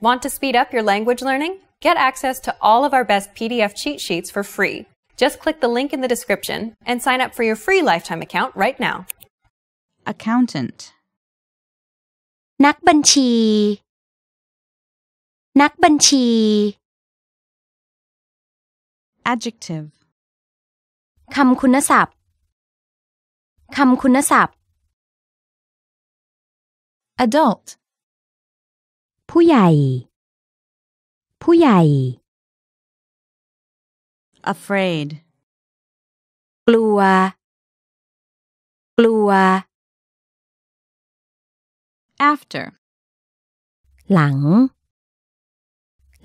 Want to speed up your language learning? Get access to all of our best PDF cheat sheets for free. Just click the link in the description and sign up for your free lifetime account right now. Accountant นักบัญชีนักบัญชี adjective คำคุณศัพท์คำคุณศัพท์ adult ผู้ใหญ่ ผู้ใหญ่ afraid กลัว กลัว after หลัง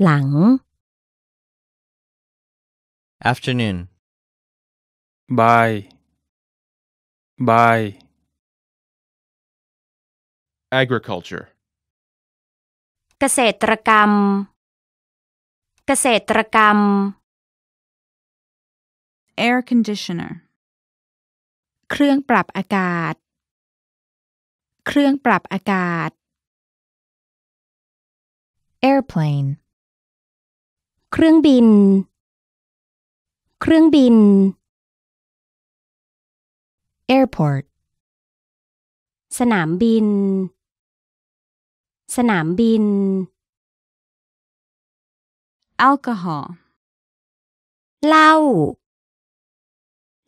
หลัง afternoon bye bye agriculture เกษตรกรรม เกษตรกรรม air conditioner เครื่องปรับอากาศ เครื่องปรับอากาศ airplane เครื่องบิน เครื่องบิน airport สนามบินสนามบินแอลกอฮอล์เหล้า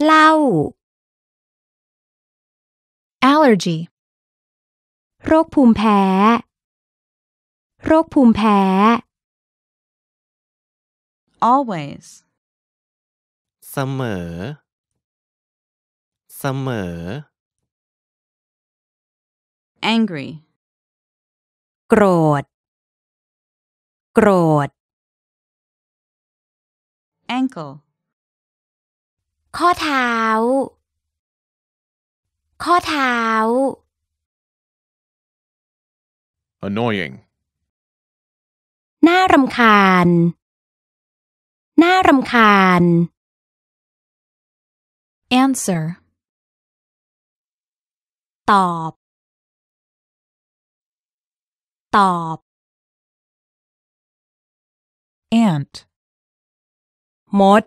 เหล้า allergy โรคภูมิแพ้ โรคภูมิแพ้ always เสมอ เสมอ angry โกรธ โกรธ ankle ข้อเท้า ข้อเท้า annoying น่ารำคาญ น่ารำคาญ answer ตอบอบ ant มด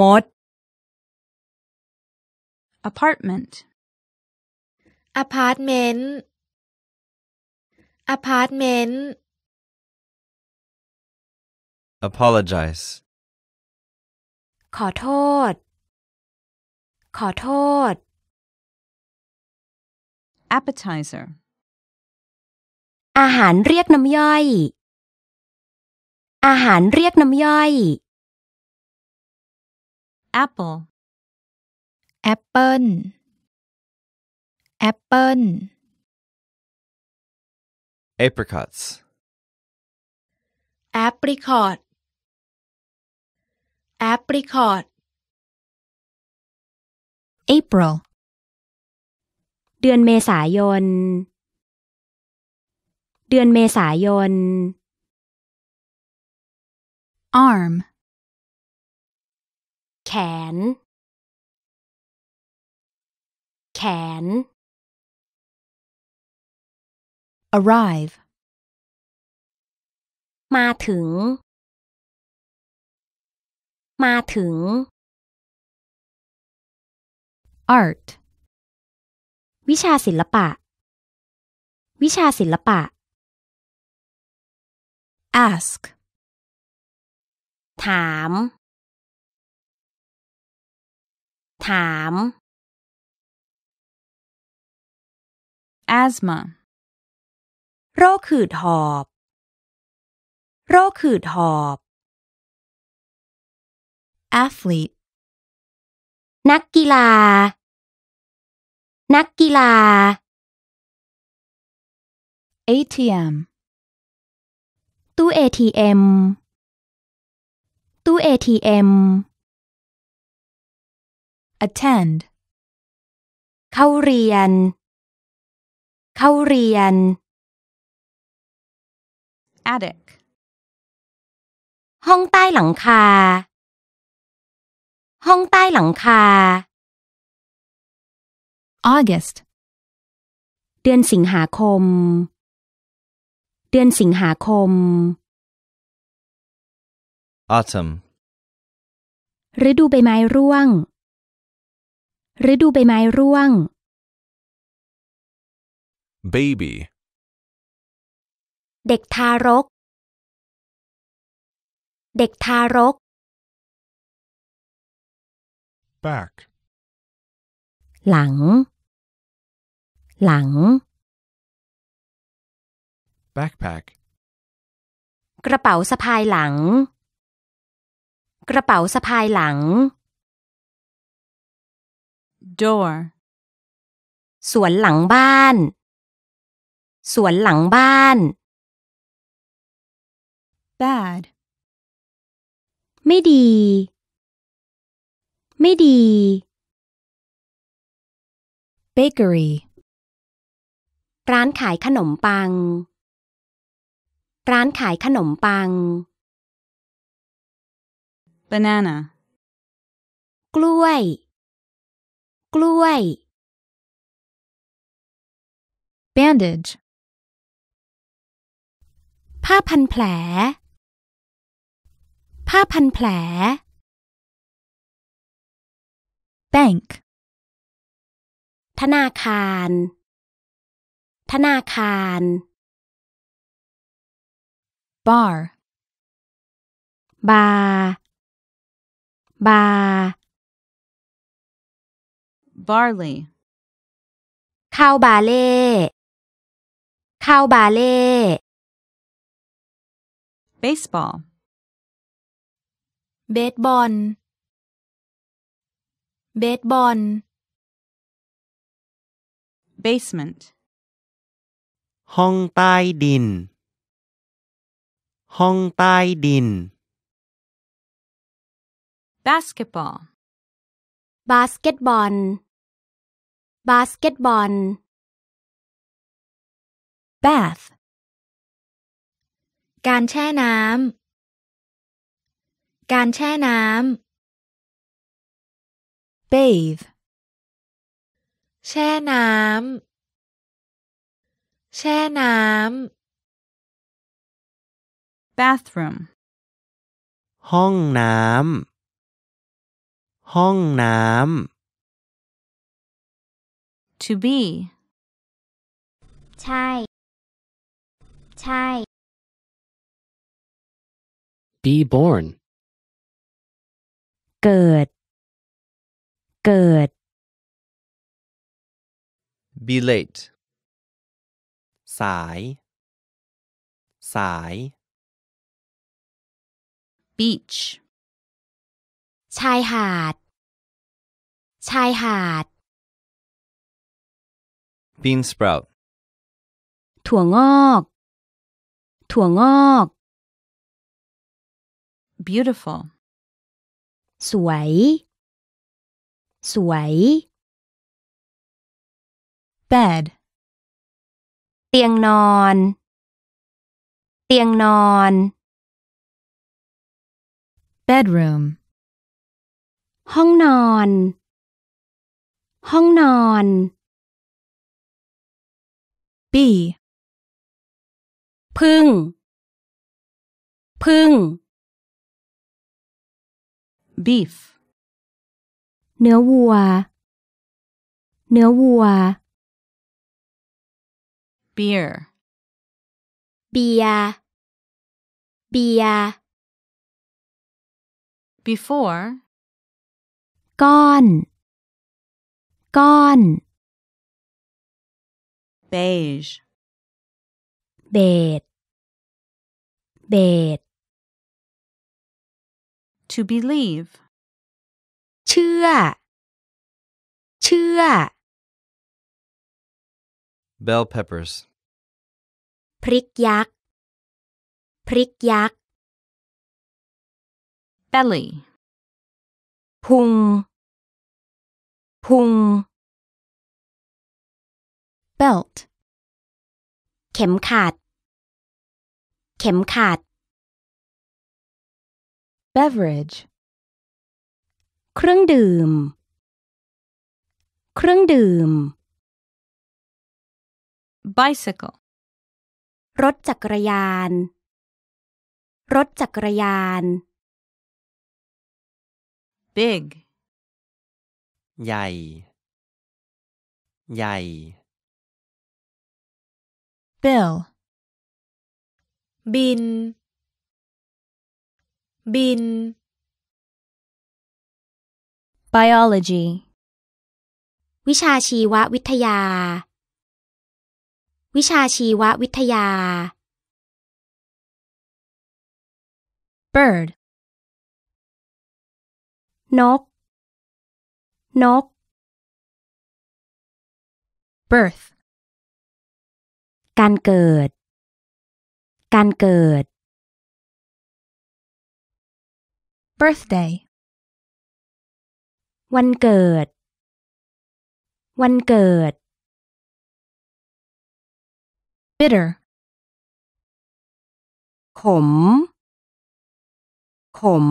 มด apartment apartment apartment apologize ขอโทษ ขอโทษ appetizer อาหารเรียกน้ำย่อย อาหารเรียกน้ำย่อย apple apple apple apricots apricot apricot April เดือนเมษายนเดือนเมษายน arm แขน แขน arrive มาถึง มาถึง art วิชาศิลปะ วิชาศิลปะ ask ถาม ถาม asthma โรคขืดหอบ โรคขืดหอบ athlete นักกีฬา นักกีฬา ATM ตู้ ATM ตู้ ATM attend เข้าเรียน เข้าเรียน attic ห้องใต้หลังคา ห้องใต้หลังคา August เดือนสิงหาคมเดือนสิงหาคม autumn ฤดูใบไม้ร่วง ฤดูใบไม้ร่วง baby เด็กทารก เด็กทารก back หลัง หลัง backpack กระเป๋าสะพายหลัง กระเป๋าสะพายหลัง door สวนหลังบ้าน สวนหลังบ้าน bad ไม่ดี ไม่ดี bakery ร้านขายขนมปังร้านขายขนมปัง banana กล้วย กล้วย bandage ผ้าพันแผล ผ้าพันแผล bank ธนาคาร ธนาคาร bar บาร์บา barley ข้าวบาเล่ ข้าวบาเล่ baseball เบสบอล เบสบอล basement ห้องใต้ดินห้องใต้ดิน basketball บาสเกตบอล บาสเกตบอล bath การแช่น้ำการแช่น้ำ bathe แช่น้ำแช่น้ำ bathroom ห้องน้ำห้องน้ำ to be ใช่ ใช่ be born เกิด เกิด be late สาย สาย beach ชายหาดชายหาด bean sprout ถั่วงอก ถั่วงอก beautiful สวย สวย bed เตียงนอน เตียงนอน bedroom ห้องนอน ห้องนอน b พึ่ง พึ่ง beef เนื้อวัว เนื้อวัว beer เบียร์เบียร์ before ก้อน ก้อน beige bed to believe เชื่อ เชื่อ bell peppers พริกยักษ์ พริกยักษ์ belly พุงพุง belt เข็มขาดเข็มขาด beverage เครื่องดื่ม เครื่องดื่ม bicycle รถจักรยาน รถจักรยาน big ใหญ่ใหญ่. bill บินบิน. biology วิชาชีววิทยาวิชาชีววิทยา. bird นก นก birth การเกิด การเกิด birthday วันเกิด วันเกิด bitter ขม ขม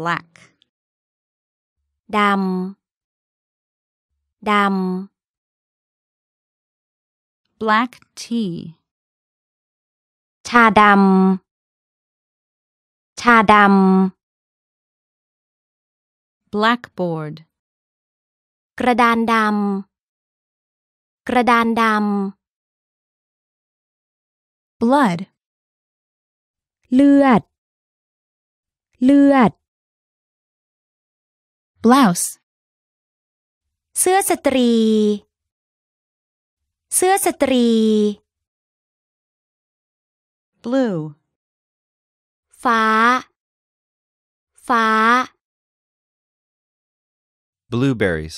black ดำดำ black tea ชาดำชาดำ blackboard กระดานดำกระดานดำ blood เลือด เลือด blouse เสื้อสตรี เสื้อสตรี blue ฟ้า ฟ้า blueberries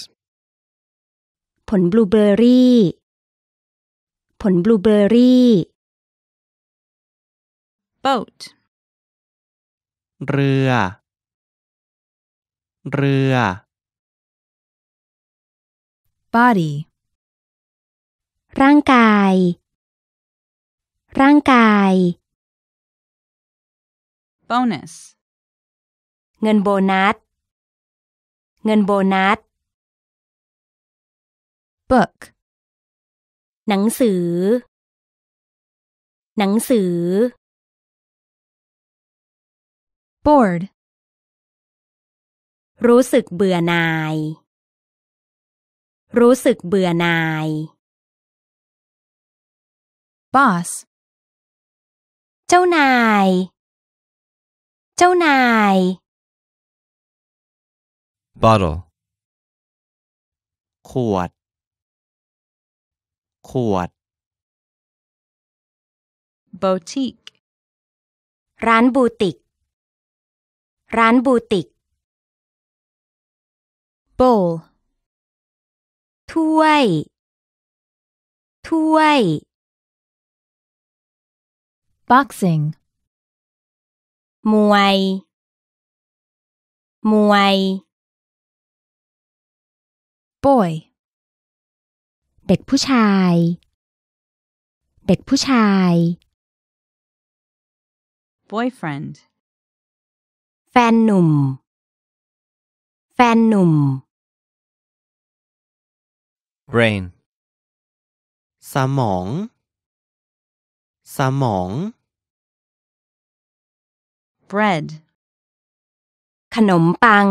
ผลบลูเบอร์รี่ ผลบลูเบอร์รี่ boat เรือเรือ body ร่างกาย ร่างกาย bonus เงินโบนัส เงินโบนัส book หนังสือ หนังสือ board รู้สึกเบื่อหน่าย รู้สึกเบื่อหน่าย boss เจ้านาย เจ้านาย bottle ขวด ขวด boutique ร้านบูติก ร้านบูติก bowl ถ้วย ถ้วย boxing มวย มวย boy เด็กผู้ชาย เด็กผู้ชาย boyfriend แฟนหนุ่มแฟนหนุ่ม brain สมอง สมอง bread ขนมปัง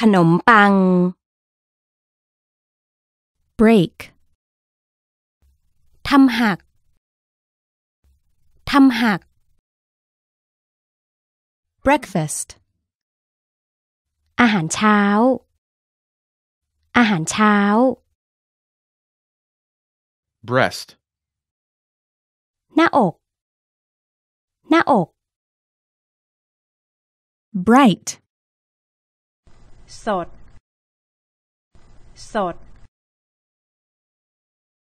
ขนมปัง break ทำหัก ทำหัก breakfast อาหารเช้า อาหารเช้า breast หน้าอก หน้าอก bright สด สด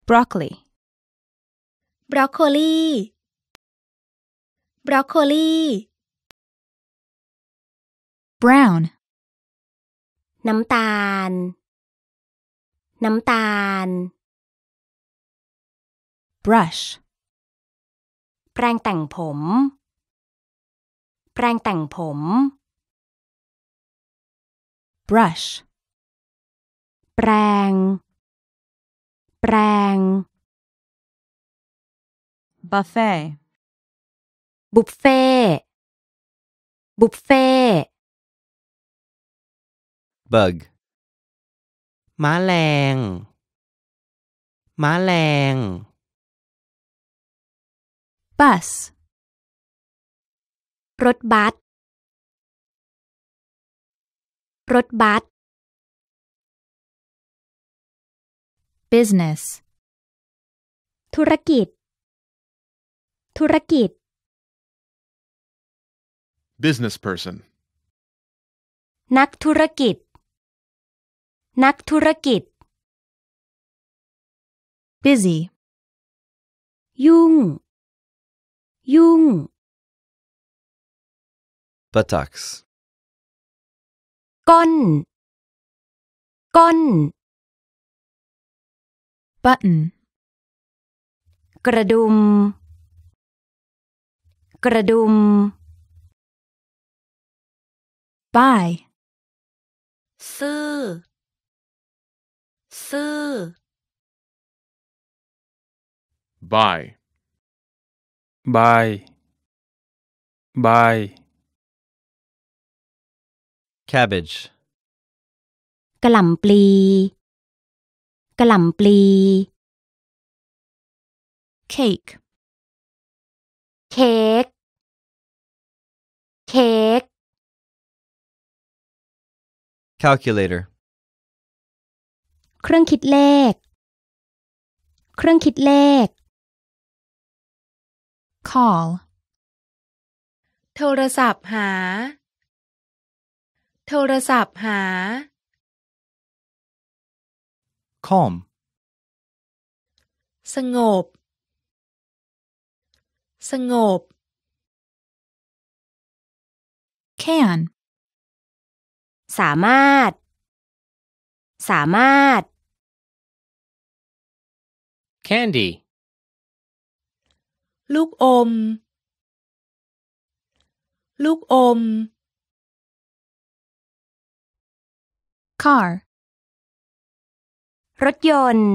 broccoli บรอกโคลี บรอกโคลี brown น้ำตาล น้ำตาล brush แปรงแต่งผม แปรงแต่งผม brush แปรง แปรง buffet บุฟเฟ่บุฟเฟ่ bug ม้าแรงม้าแรง bus รถบัส รถบัส business ธุรกิจ ธุรกิจ business person นักธุรกิจนักธุรกิจ busy ยุ่ง ยุ่ง Buttocks ก้น ก้น button กระดุม กระดุม buy ซื้อซื่อ buy buy by cabbage กระหล่ำปลีกระหล่ำปลี cake Cake. Cake. calculator เครื่องคิดเลข เครื่องคิดเลข call โทรศัพท์หา โทรศัพท์หา calm สงบ สงบ can สามารถ สามารถ candy ลูกอมลูกอม car รถยนต์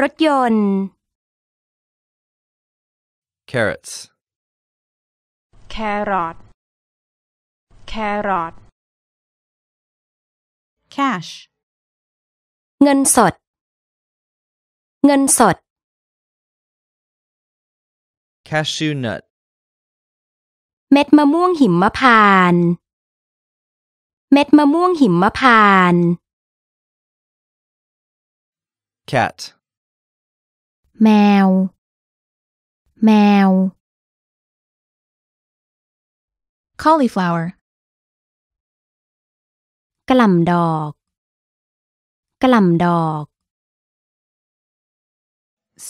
รถยนต์ carrots แครอทแครอท cash เงินสดเงินสด cashew nut เม็ดมะม่วงหิมพานเม็ดมะม่วงหิมพาน cat แมว แมว cauliflower กล่ำดอกกล่ำดอก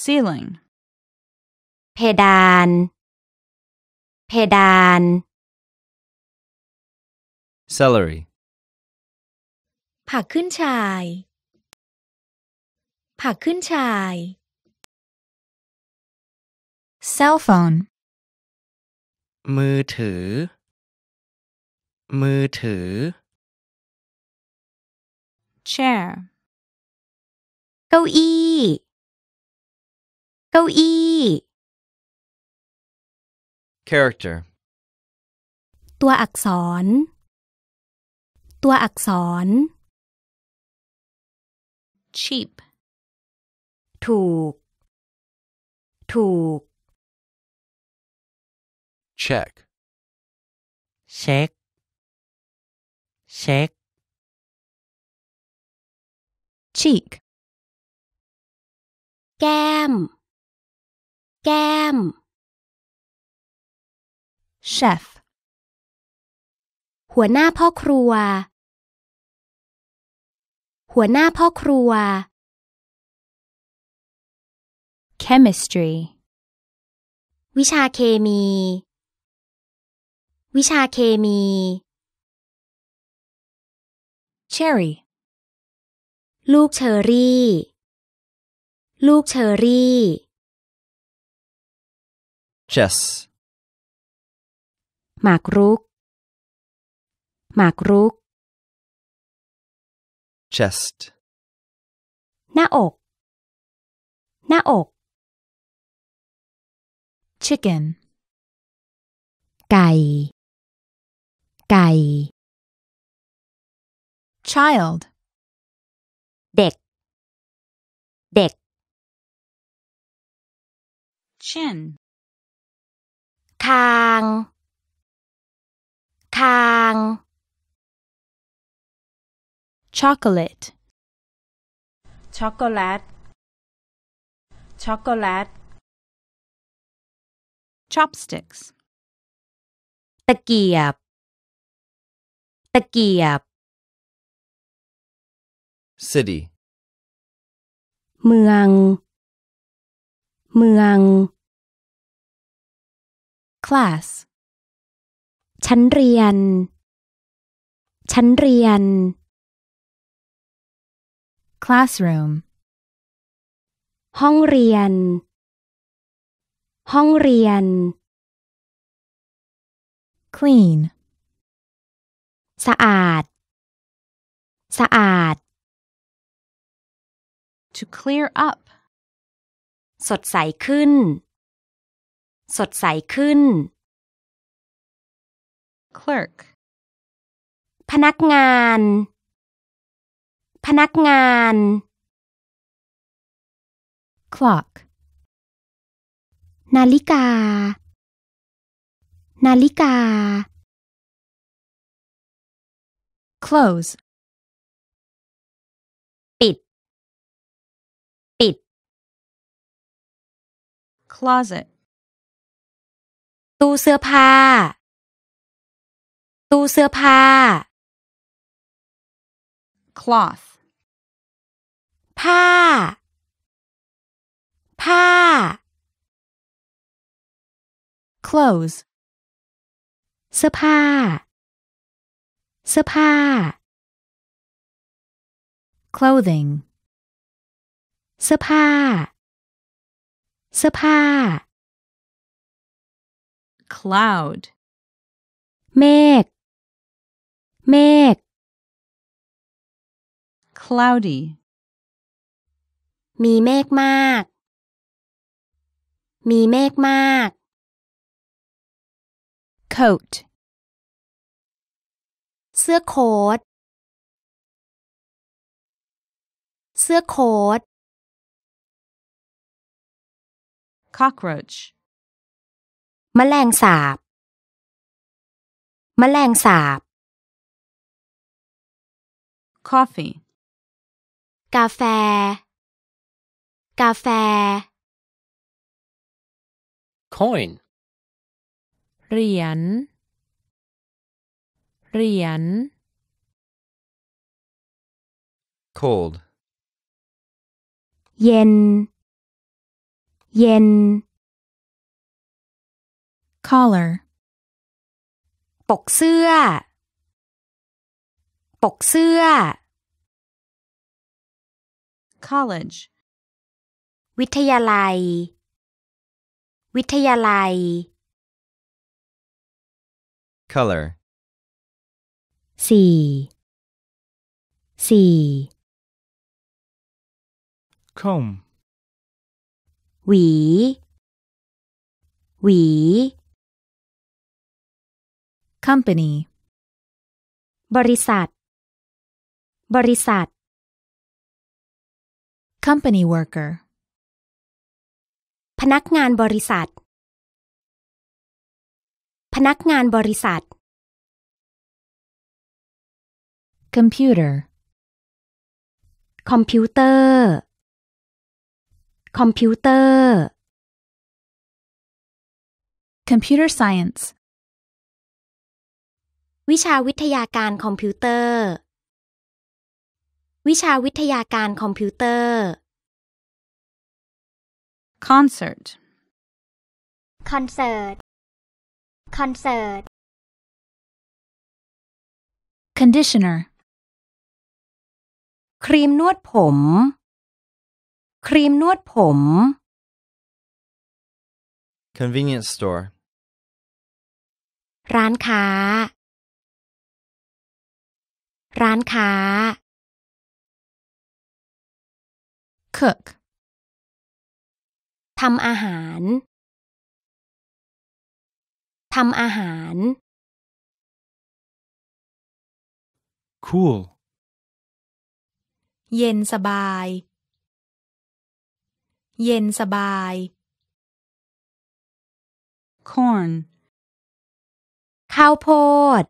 ceiling เพดาน เพดาน celery ผักขึ้นชาย ผักขึ้นชาย cell phone มือถือ มือถือ chair เก้าอี้เก้าอี้ character ตัวอักษร ตัวอักษร cheap ถูก ถูก check เช็คเช็ค cheek แก้มแก้ม chef หัวหน้าพ่อครัว หัวหน้าพ่อครัว chemistry วิชาเคมี วิชาเคมี cherry ลูกเชอรี่ ลูกเชอรี่ chess หมากรุกหมากรุก chest หน้าอก chicken ไก่ child เด็ก chin างทาง chocolate ช็อกโกแลตช็อกโกแลต chopsticks ตะเกียบ ตะเกียบ city เมือง เมือง class ชั้นเรียน ชั้นเรียน classroom ห้องเรียน ห้องเรียน clean สะอาด สะอาด to clear up สดใสขึ้นสดใสขึ้น clerk พนักงาน พนักงาน clock นาฬิกา นาฬิกา close ปิด ปิด closet ตู้เสื้อผ้า ตู้เสื้อผ้า cloth ผ้า ผ้า clothes เสื้อผ้า เสื้อผ้า clothing เสื้อผ้า เสื้อผ้า cloud เมฆ เมฆ cloudy มีเมฆมาก มีเมฆมาก coat เสื้อโค้ท เสื้อโค้ท cockroach มแมลงสาบมแมลงสาบ coffee กาแฟ กาแฟ coin เหรียญ เหรียญ cold เย็น เย็น collar ปกเสื้อ ปกเสื้อ college วิทยาลัย วิทยาลัย color สีสี comb หวี หวี company บริษัทบริษัท company worker พนักงานบริษัทพนักงานบริษัท computer คอมพิวเตอร์คอมพิวเตอร์ computer science วิชาวิทยาการคอมพิวเตอร์ วิชาวิทยาการคอมพิวเตอร์ concert concert concert conditioner ครีมนวดผม ครีมนวดผม convenience store ร้านค้าร้านค้า cook ทำอาหาร ทำอาหาร cool เย็นสบาย เย็นสบาย corn ข้าวโพด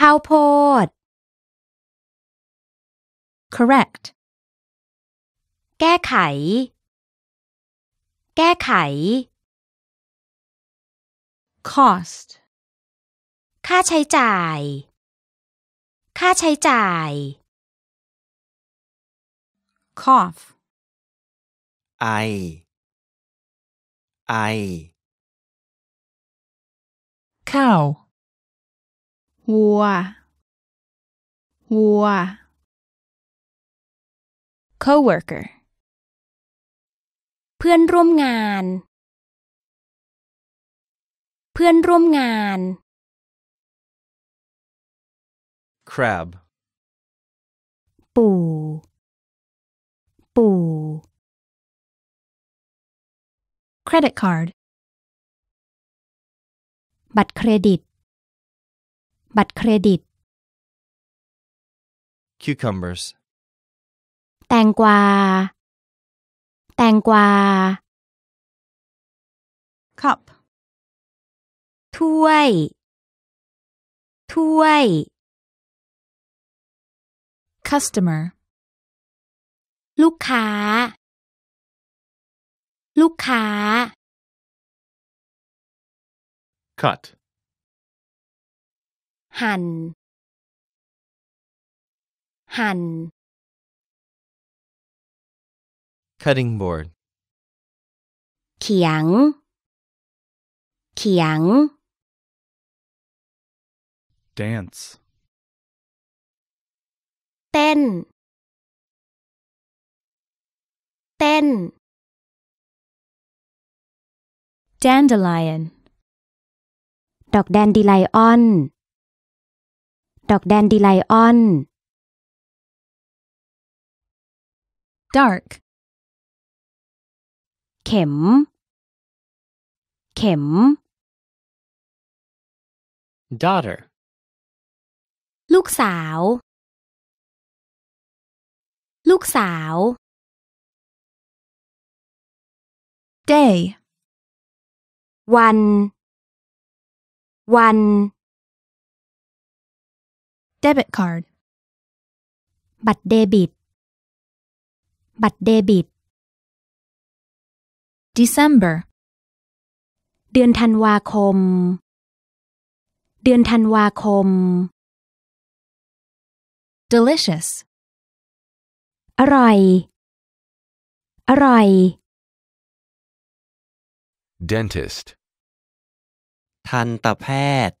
ข้าวโพด correct แก้ไข แก้ไข cost ค่าใช้จ่าย ค่าใช้จ่าย cough ไอ ไอ cow วัววัว coworker เพื่อนร่วมงาน เพื่อนร่วมงาน crab ปู่ปู่ credit card บัตรเครดิตบัตรเครดิต cucumbers แตงกวา แตงกวา cup ถ้วย ถ้วย customer ลูกค้า ลูกค้า cut หั่นหั่น cutting board เขียง เขียง dance เต้น เต้น dandelion ดอกแดนดิไลออนดอกแดนดิไลออน dark เข็ม เข็ม daughter ลูกสาว ลูกสาว day วัน วัน debit card บัตรเดบิต บัตรเดบิต December เดือนธันวาคม เดือนธันวาคม delicious อร่อย อร่อย dentist ทันตแพทย์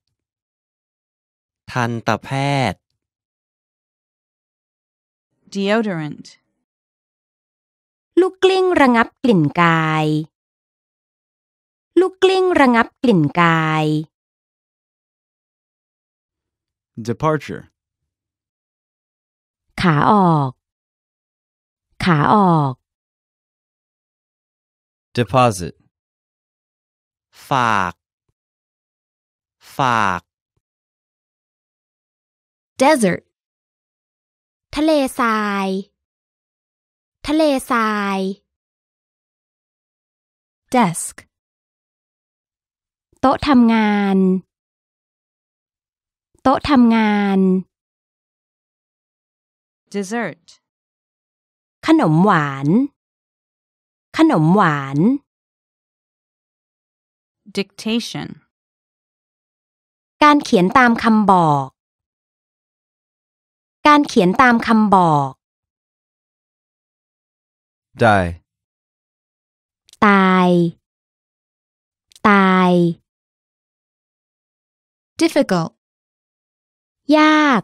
ทันตแพทย์ deodorant ลูกกลิ้งระงับกลิ่นกาย ลูกกลิ้งระงับกลิ่นกาย departure ขาออก ขาออก deposit ฝาก ฝาก desert ทะเลทรายทะเลทราย desk โต๊ะทำงาน โต๊ะทำงาน dessert ขนมหวาน ขนมหวาน dictation การเขียนตามคำบอกการเขียนตามคำบอกตาย ตาย ตาย difficult, ยาก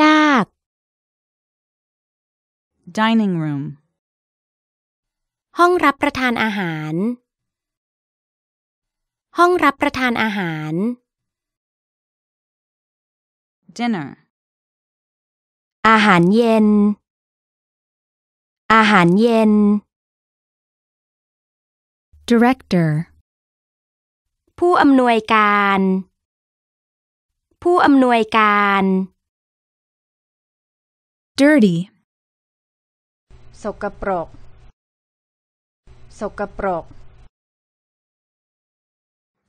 ยาก dining room, ห้องรับประทานอาหาร ห้องรับประทานอาหาร dinner, อาหารเย็น อาหารเย็น director ผู้อำนวยการ ผู้อำนวยการ dirty สกปรกสกปรก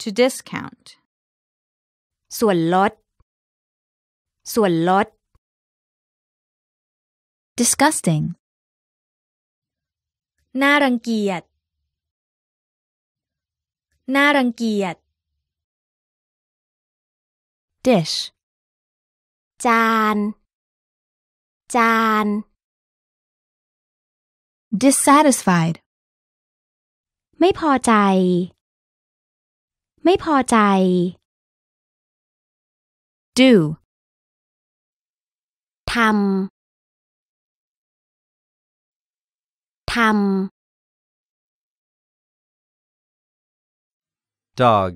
to discount ส่วนลด ส่วนลด disgusting น่ารังเกียจ น่ารังเกียจ dish จาน จาน dissatisfied ไม่พอใจ ไม่พอใจ do ทำทำ dog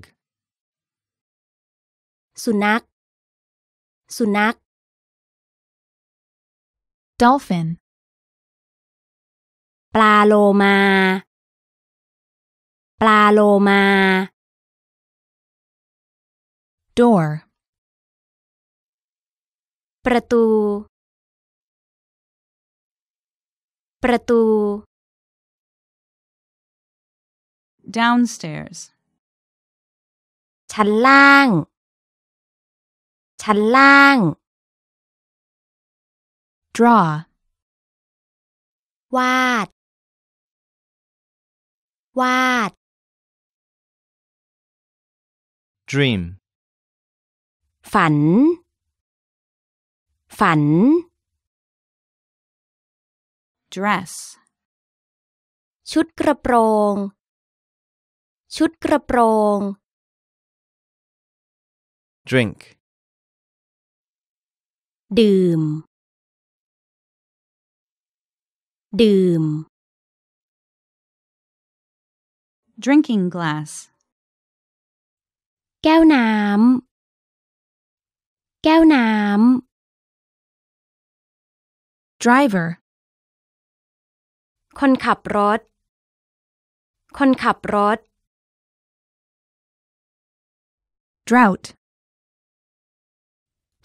สุนัข สุนัข dolphin ปลาโลมา ปลาโลมา door ประตู ประตู downstairs ชั้นล่าง ชั้นล่าง draw วาด วาด dream ฝัน ฝัน dress ชุดกระโปรงชุดกระโปรง drink ดื่ม ดื่ม drinking glass แก้วน้ำ แก้วน้ำ driver คนขับรถ คนขับรถ drought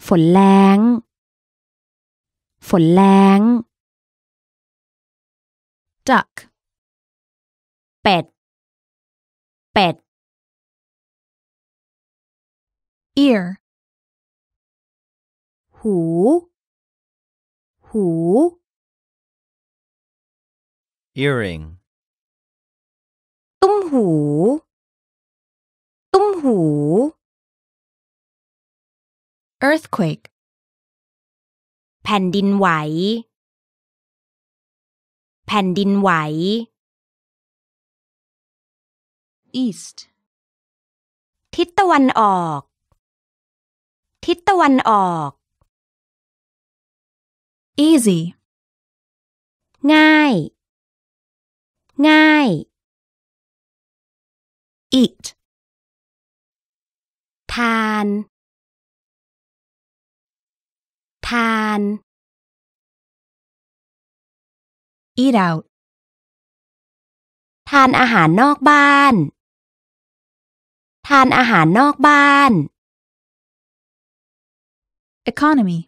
ฝนแล้งฝนแล้ง duck เป็ดเป็ด ear หูหู earring ตุ้มหูตุ้มหู earthquake แผ่นดินไหว แผ่นดินไหว east ทิศตะวันออก ทิศตะวันออก easy ง่าย ง่าย eat ทานทาน eat out ทานอาหารนอกบ้าน ทานอาหารนอกบ้าน economy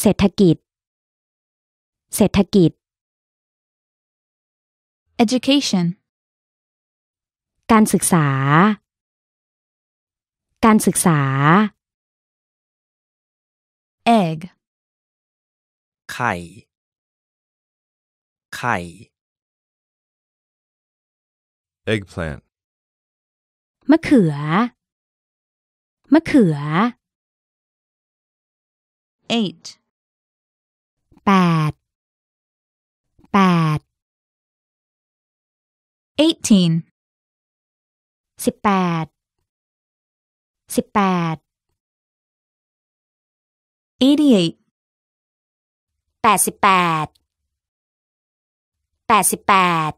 เศรษฐกิจ เศรษฐกิจ education การศึกษา การศึกษา egg ไข่ ไข่ eggplant มะเขือ มะเขือ eight แปดแปด eighteen สิบแปด สิบแปด88 88 88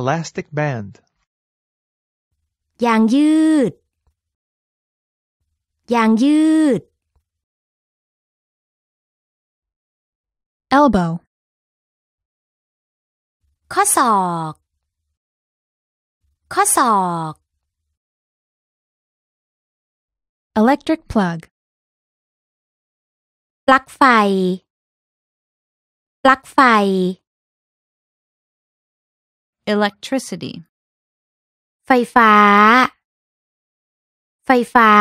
elastic band ยางยืด ยางยืด elbow ข้อศอก ข้อศอก electric plug ปลั๊กไฟปลั๊กไฟ electricity ไฟฟ้า ไฟฟ้า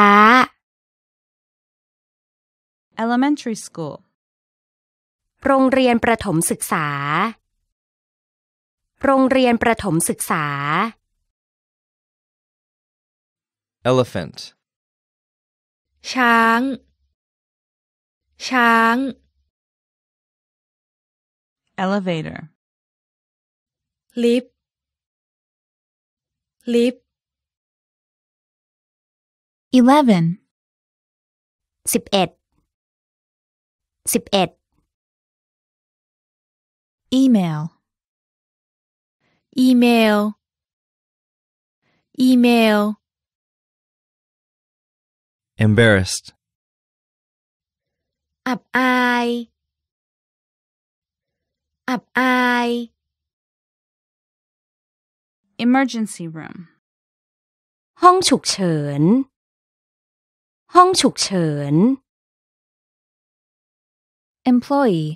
elementary school โรงเรียนประถมศึกษาโรงเรียนประถมศึกษา elephant Chang, Chang. elevator ลิฟต์ลิฟต์ eleven สิบเอ็ดสิบเอ็ด email email email embarrassed อับอายอับอาย emergency room ห้องฉุกเฉินห้องฉุกเฉิน employee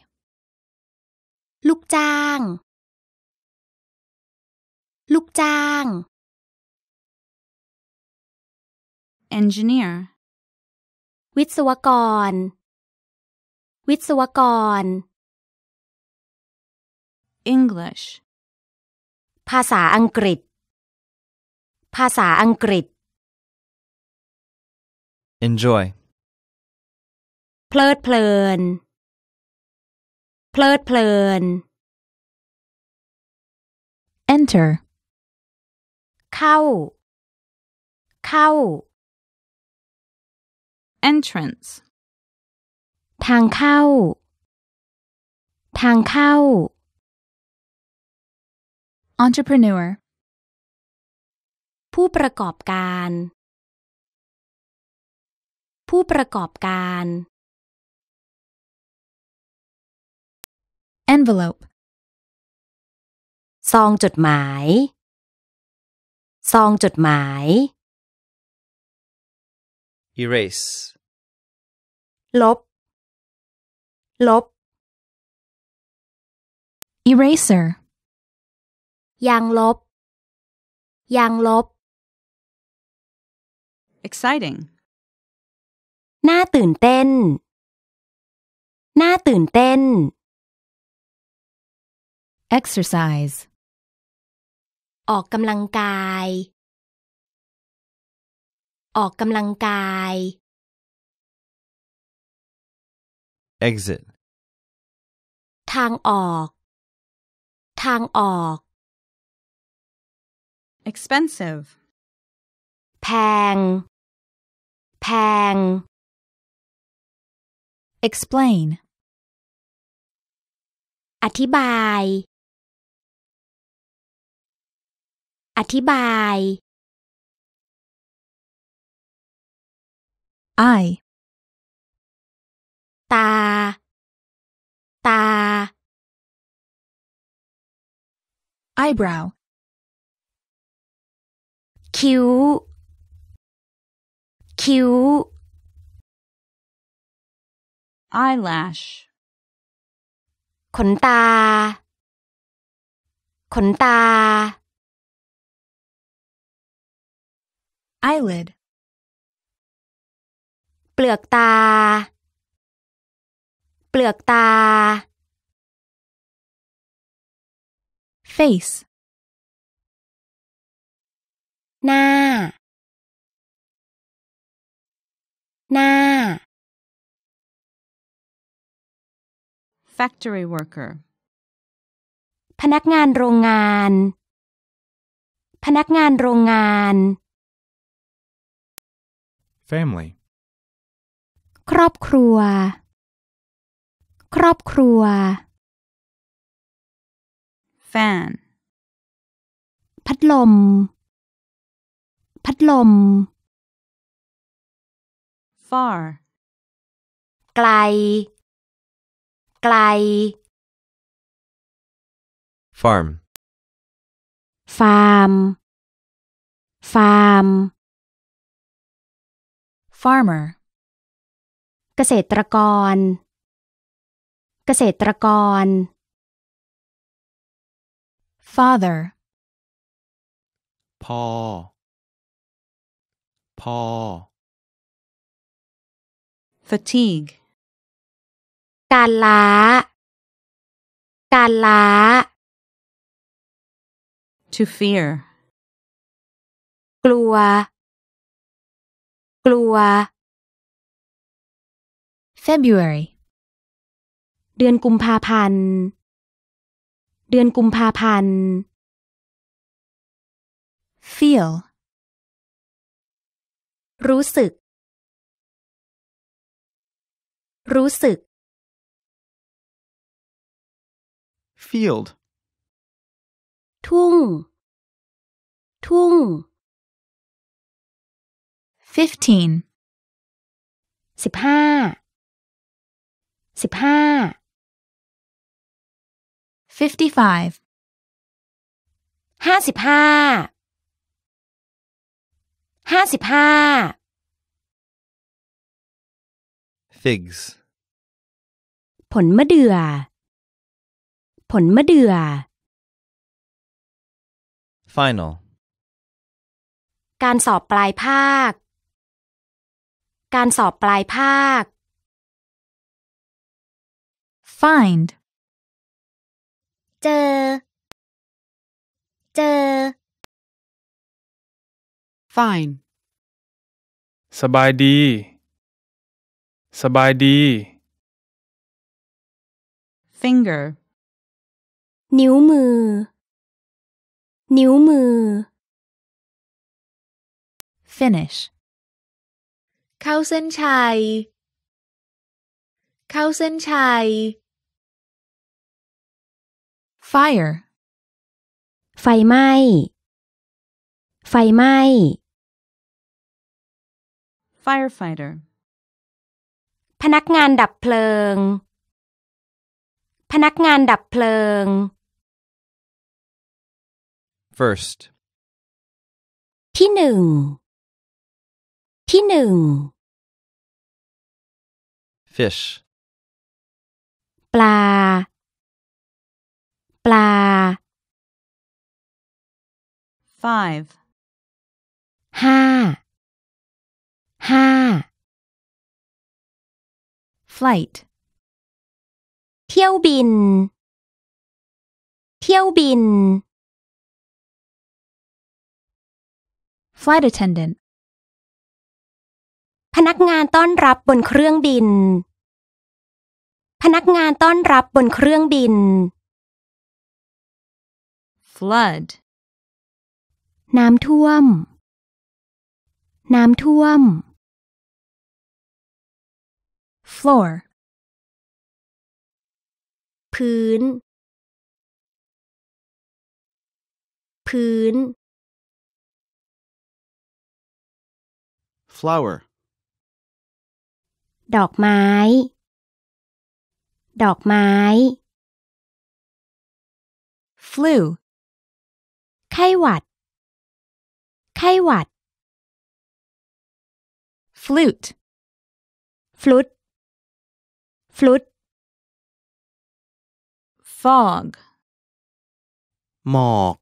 ลูกจ้างลูกจ้าง engineer วิศวกร วิศวกร English ภาษาอังกฤษ ภาษาอังกฤษ enjoy เพลิดเพลิน เพลิดเพลิน enter เข้า เข้า entrance ทางเข้า ทางเข้า entrepreneur ผู้ประกอบการ ผู้ประกอบการ envelope ซองจดหมาย ซองจดหมาย erase ลบ ลบ eraser ยางลบยางลบ exciting น่าตื่นเต้น น่าตื่นเต้น exercise ออกกำลังกายออกกำลังกาย exit ทางออก ทางออก expensive แพง แพง explain อธิบาย อธิบาย I Ta. eyebrow Q. Q. eyelash ขนตาขนตา eyelid เปลือกตา เปลือกตา face หน้า หน้า factory worker พนักงานโรงงาน พนักงานโรงงาน family ครอบครัว ครอบครัว fan พัดลม พัดลม far ไกล ไกล farm ฟาร์ม ฟาร์ม farmer เกษตรกร เกษตรกร father พ่อ พ่อ fatigue การล้า การล้า to fear กลัว กลัว February เดือนกุมภาพันธ์ เดือนกุมภาพันธ์ feel รู้สึก รู้สึก field ทุ่ง ทุ่ง fifteen สิบห้าสิบห้า55ห้าสิบห้า ห้าสิบห้า figs, ผลมะเดื่อ ผลมะเดื่อ final, การสอบปลายภาค การสอบปลายภาค Find เจอ เจอ fine สบายดี สบายดี finger นิ้วมือ นิ้วมือ finish เข้าเส้นชัยเข้าเส้นชัย fire ไฟไหม้ ไฟไหม้ firefighter พนักงานดับเพลิง พนักงานดับเพลิง first ที่หนึ่ง ที่หนึ่ง fish ปลาลา five ห้าห้า flight เที่ยวบิน เที่ยวบิน flight attendant พนักงานต้อนรับบนเครื่องบิน พนักงานต้อนรับบนเครื่องบิน flood น้ำท่วม น้ำท่วม floor พื้น พื้น flower ดอกไม้ ดอกไม้ flew ไข้หวัด ไข้หวัด flute flute flute fog หมอก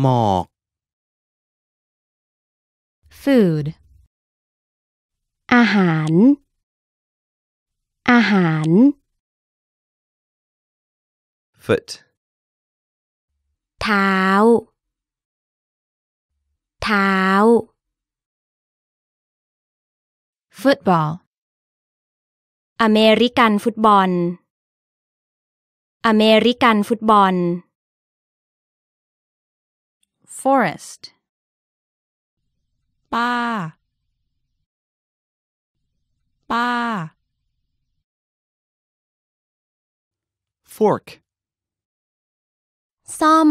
หมอก food อาหาร อาหาร foot ท้าเท้าฟุตบอลอเมริกันฟุตบอลอเมริกันฟุตบอล forest ป้าป้า fork ซ่อม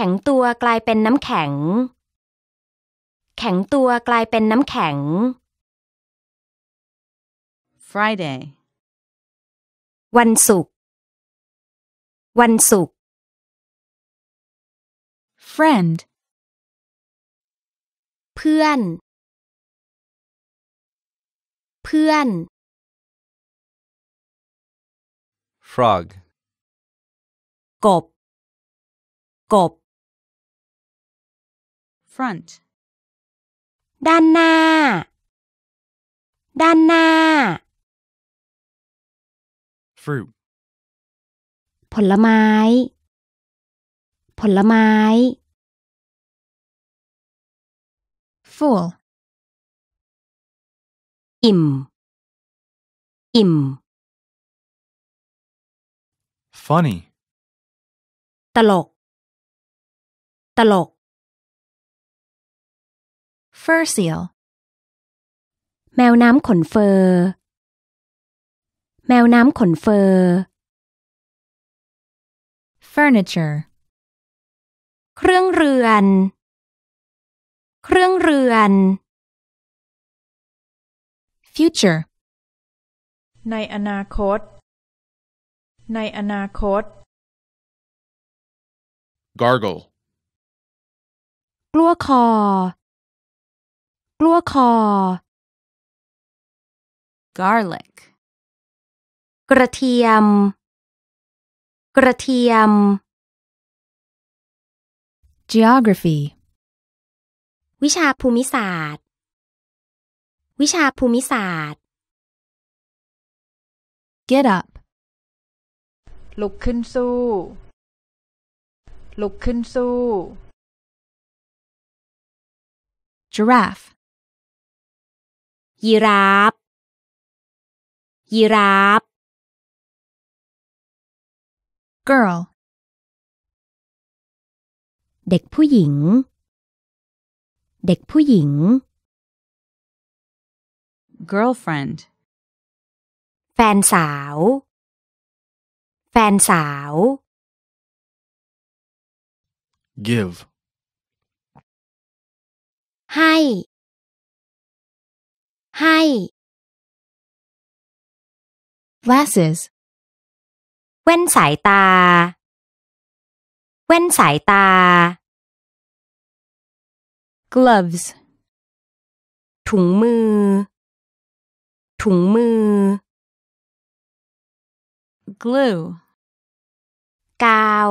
แข็งตัวกลายเป็นน้ำแข็ง แข็งตัวกลายเป็นน้ำแข็ง Friday วันศุกร์ วันศุกร์ friend เพื่อน เพื่อน frog กบ กบ front ด้านหน้าด้านหน้า fruit ผลไม้ผลไม้ full อิ่มอิ่ม funny ตลกตลก fur seal แมวน้ำขนเฟอร์ แมวน้ำขนเฟอร์ furniture เครื่องเรือน เครื่องเรือน future ในอนาคต ในอนาคต gargle กลัวคอกลัวคอ garlic กระเทียม กระเทียม geography วิชาภูมิศาสตร์ วิชาภูมิศาสตร์ get up ลุกขึ้นสู้ ลุกขึ้นสู้ giraffe ยีราฟยีราฟ girl เด็กผู้หญิง เด็กผู้หญิง girlfriend แฟนสาว แฟนสาว give ให้ให้ glasses แว่นสายตา แว่นสายตา gloves ถุงมือ ถุงมือ glue กาว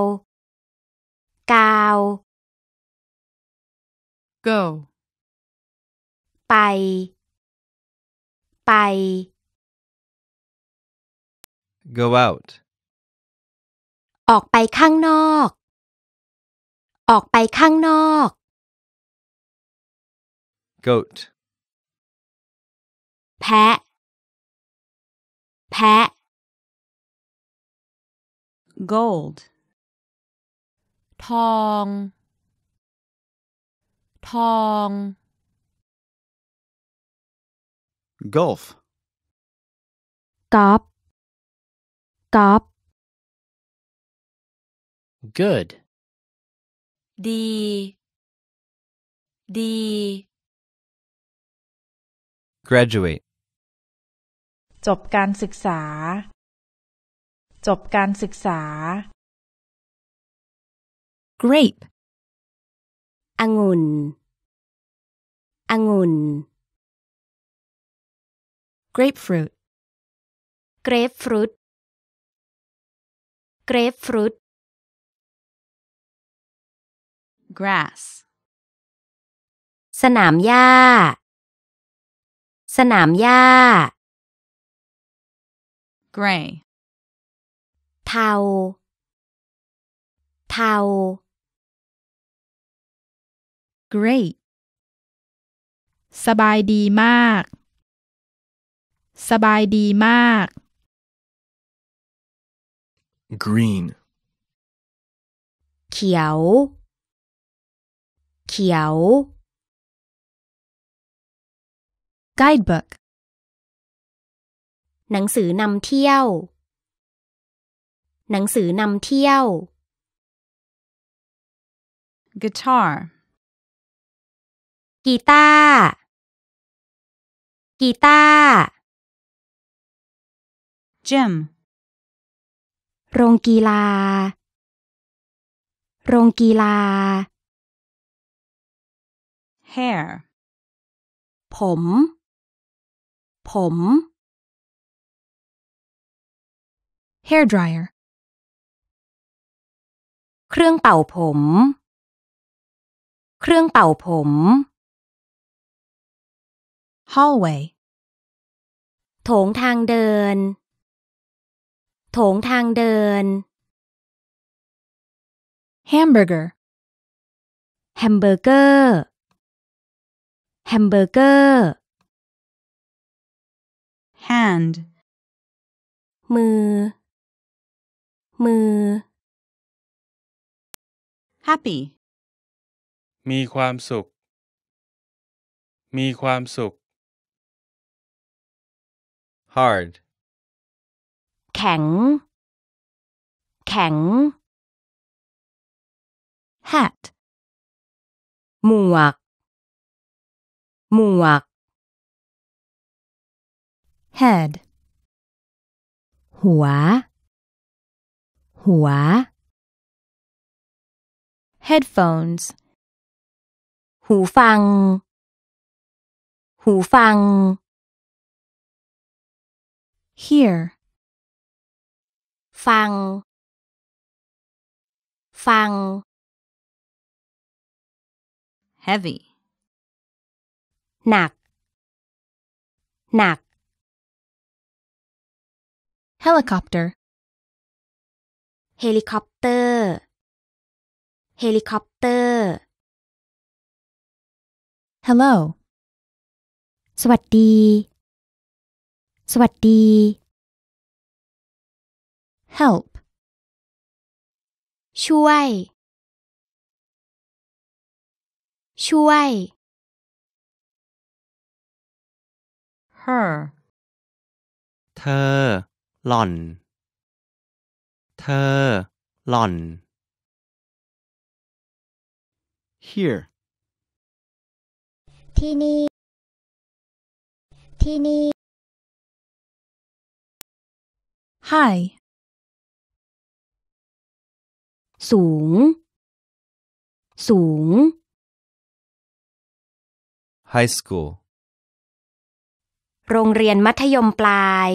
กาว go ไปไป go out ออกไปข้างนอก ออกไปข้างนอก goat แพะ แพะ gold ทอง ทอง golf golf golf good d d graduate จบการศึกษา จบการศึกษา grape องุ่นองุ่น grapefruit grapefruit grapefruit grass สนามหญ้า สนามหญ้า gray เทา เทา great สบายดีมากสบายดีมาก green เขียว เขียว guidebook หนังสือนำเที่ยว หนังสือนำเที่ยว guitar กีตาร์ กีตาร์ gym โรงกีฬา โรงกีฬา hair ผม ผม hair dryer เครื่องเป่าผม เครื่องเป่าผม hallway โถงทางเดินถงทางเดิน hamburger hamburger hamburger hand มือ มือ happy มีความสุข มีความสุข hard แข็งแข็ง hat หมวกหมวก head หัวหัว headphones หูฟังหูฟัง hear ฟัง ฟัง heavy หนัก หนัก helicopter เฮลิคอปเตอร์เฮลิคอปเตอร์ hello สวัสดี สวัสดี help ช่วยช่วย her เธอหล่อนเธอหล่อน here ที่นี่ที่นี่ hi สูง สูง High school โรงเรียนมัธยมปลาย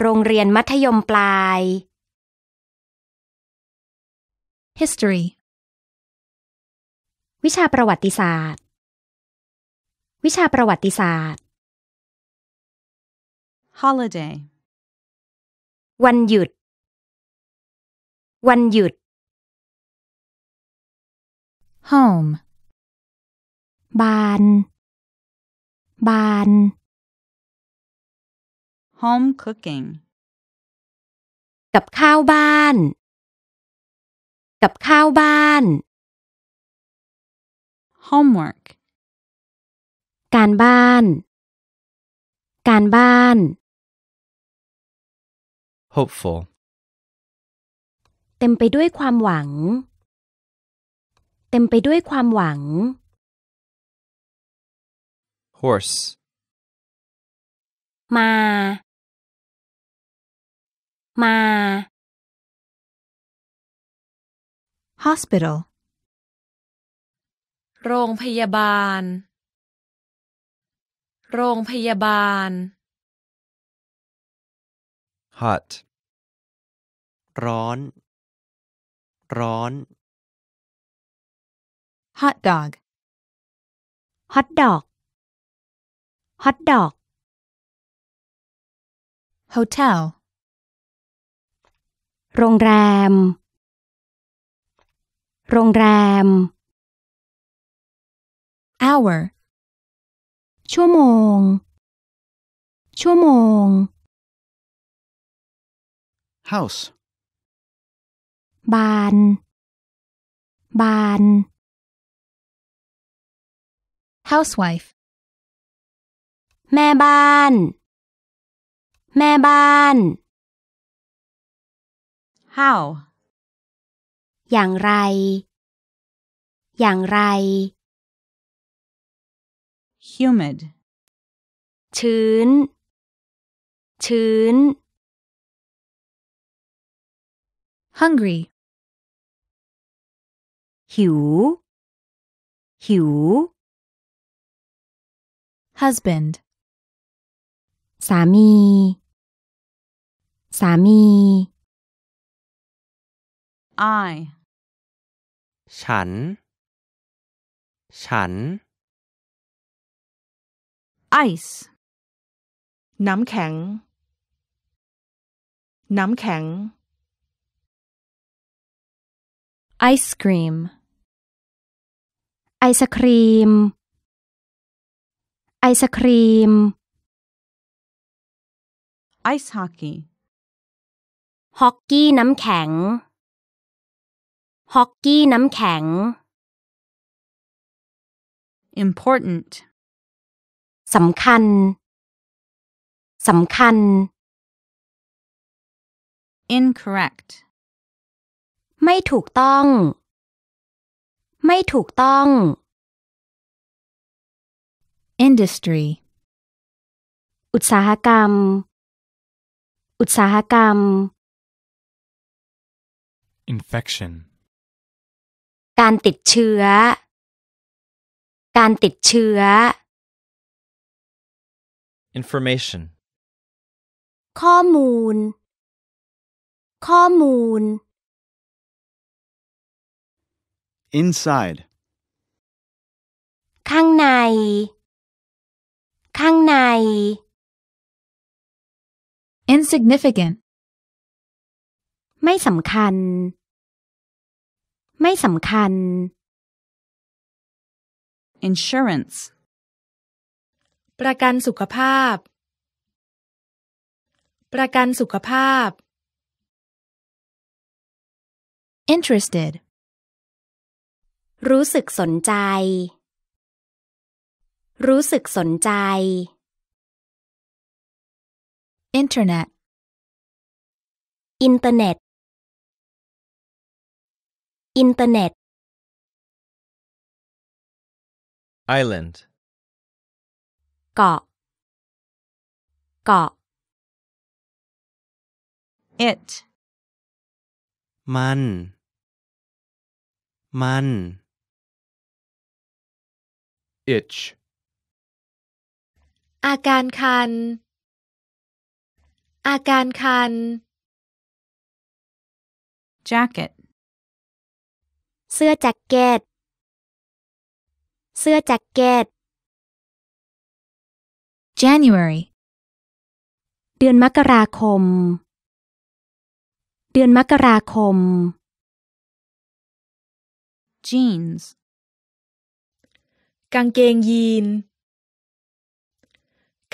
โรงเรียนมัธยมปลาย History วิชาประวัติศาสตร์ วิชาประวัติศาสตร์ Holiday วันหยุดวันหยุด home บานบาน home cooking กับข้าวบ้าน กับข้าวบ้าน homework การบ้าน การบ้าน hopeful เต็มไปด้วยความหวัง เต็มไปด้วยความหวัง horse มา มา hospital โรงพยาบาล โรงพยาบาล hot ร้อนร้อน hot dog hot dog hot dog hotel โรงแรม โรงแรม hour ชั่วโมง ชั่วโมง house บานบาน housewife แม่บ้าน แม่บ้าน how อย่างไร อย่างไร humid ชื้น ชื้น hungry Hiu. Hiu. Husband. Sami. Sami. I. Chan. Chan. Ice. Nam Kang. Ice cream. ไอศครีม ไอศครีม ice hockey ฮอกกี้น้ำแข็งฮอกกี้น้ำแข็ง important สำคัญ สำคัญ incorrect ไม่ถูกต้องไม่ถูกต้อง industry อุตสาหกรรม อุตสาหกรรม infection การติดเชื้อ การติดเชื้อ information ข้อมูล ข้อมูล inside ข้างใน ข้างใน insignificant ไม่สำคัญ ไม่สำคัญ insurance ประกันสุขภาพ ประกันสุขภาพ interested รู้สึกสนใจ รู้สึกสนใจ Internet อินเทอร์เน็ต อินเทอร์เน็ต Island เกาะ เกาะ It มัน มัน itch อาการคัน อาการคัน jacket เสื้อแจ็คเก็ต เสื้อแจ็คเก็ต January เดือนมกราคม เดือนมกราคม jeans กางเกงยีน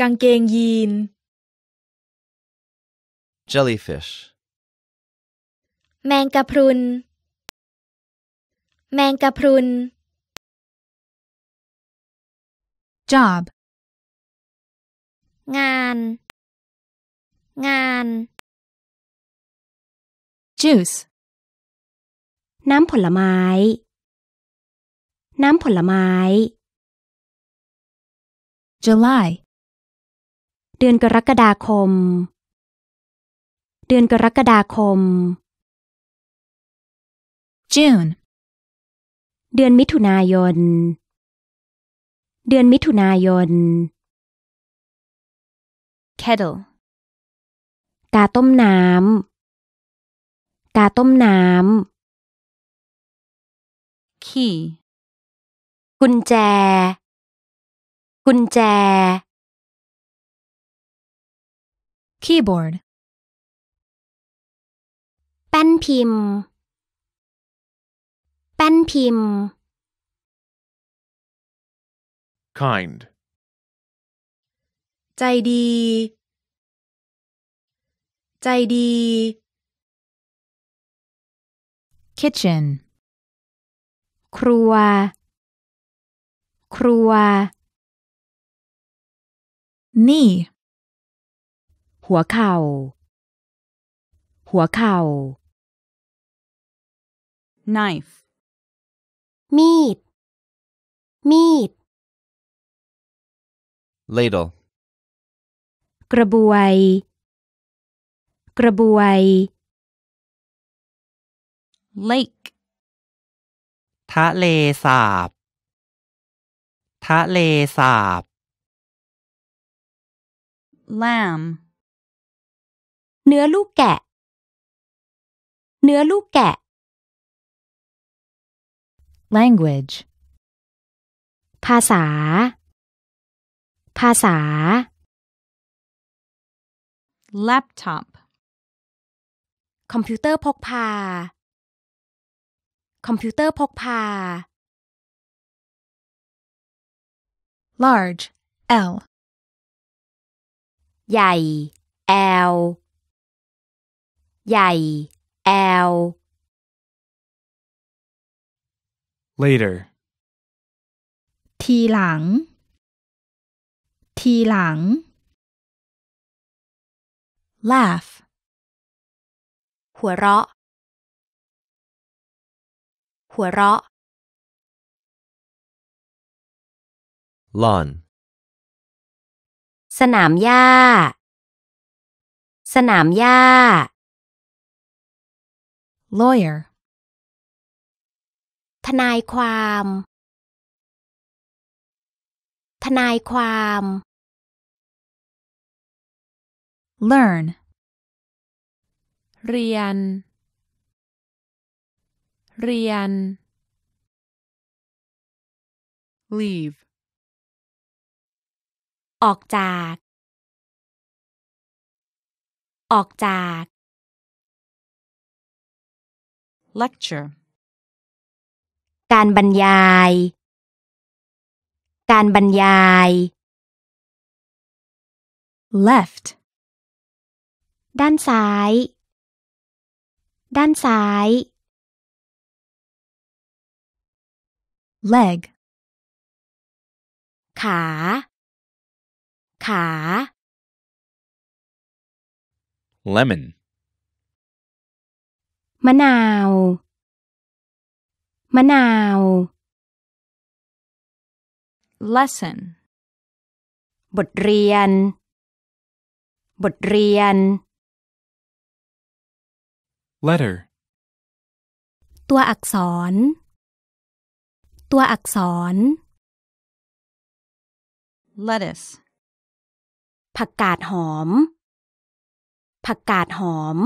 กางเกงยีน jellyfish แมงกะพรุน แมงกะพรุน job งาน งาน juice น้ำผลไม้ น้ำผลไม้ July เดือนกรกฎาคม เดือนกรกฎาคม June เดือนมิถุนายน เดือนมิถุนายน kettle กาต้มน้ำ กาต้มน้ำ key กุญแจกุญแจ keyboard แป้นพิมพ์ แป้นพิมพ์ kind ใจดี ใจดี kitchen ครัว ครัวนี่หัวเข่าหัวเข่า knife มีดมีด ladle กระบวยกระบวย lake ทะเลสาบทะเลสาบ lamb เนื้อลูกแกะ เนื้อลูกแกะ language ภาษา ภาษา laptop คอมพิวเตอร์พกพา คอมพิวเตอร์พกพา large L ใหญ่แอลใหญ่แอล later ทีหลัง ทีหลัง laugh หัวเราะ หัวเราะ lawn สนามหญ้า สนามหญ้า lawyer ทนายความ ทนายความ learn เรียน เรียน leave ออกจาก ออกจาก lecture การบรรยาย การบรรยาย left ด้านซ้าย ด้านซ้าย leg ขาขา lemon มะนาว มะนาว lesson บทเรียน บทเรียน letter ตัวอักษร ตัวอักษร lettuce ผักกาดหอม ผักกาดหอม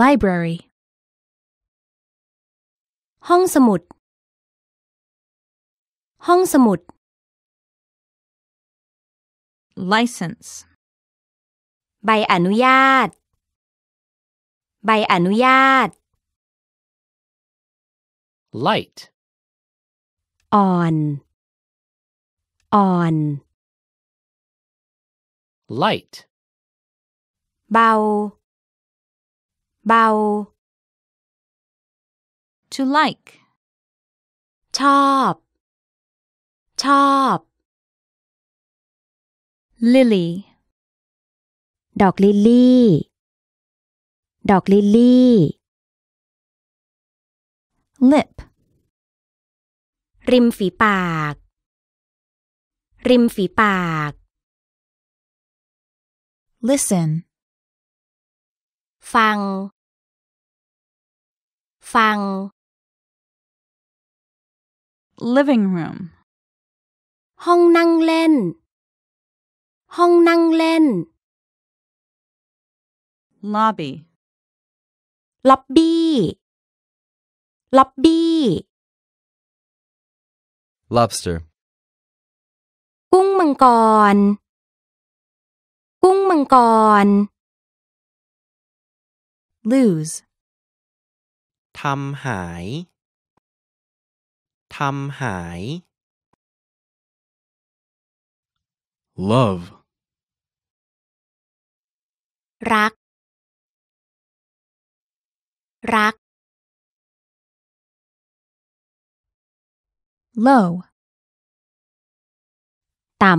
library ห้องสมุด ห้องสมุด license ใบอนุญาต ใบอนุญาต light อ่อนอ่อน light เบา เบา to like ชอบ ชอบ lily ดอกลิลลี่ ดอกลิลลี่ lip ริมฝีปากริมฝีปาก listen ฟัง ฟัง living room ห้องนั่งเล่น ห้องนั่งเล่น lobby ล็อบบี้ล็อบบี้ lobster กุ้งมังกร กุ้งมังกร lose ทำหาย ทำหาย love รัก รัก low ต่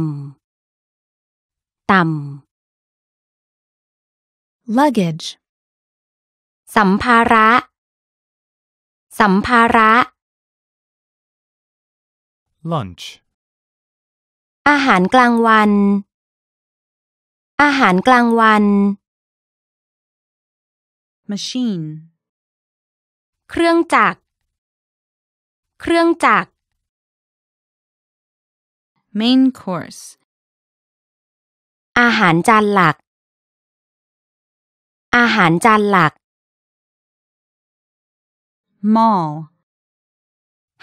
ำ ต่ำ luggage สัมภาระ สัมภาระ lunch อาหารกลางวัน อาหารกลางวัน machine เครื่องจักร เครื่องจักร main course อาหารจานหลัก อาหารจานหลัก mall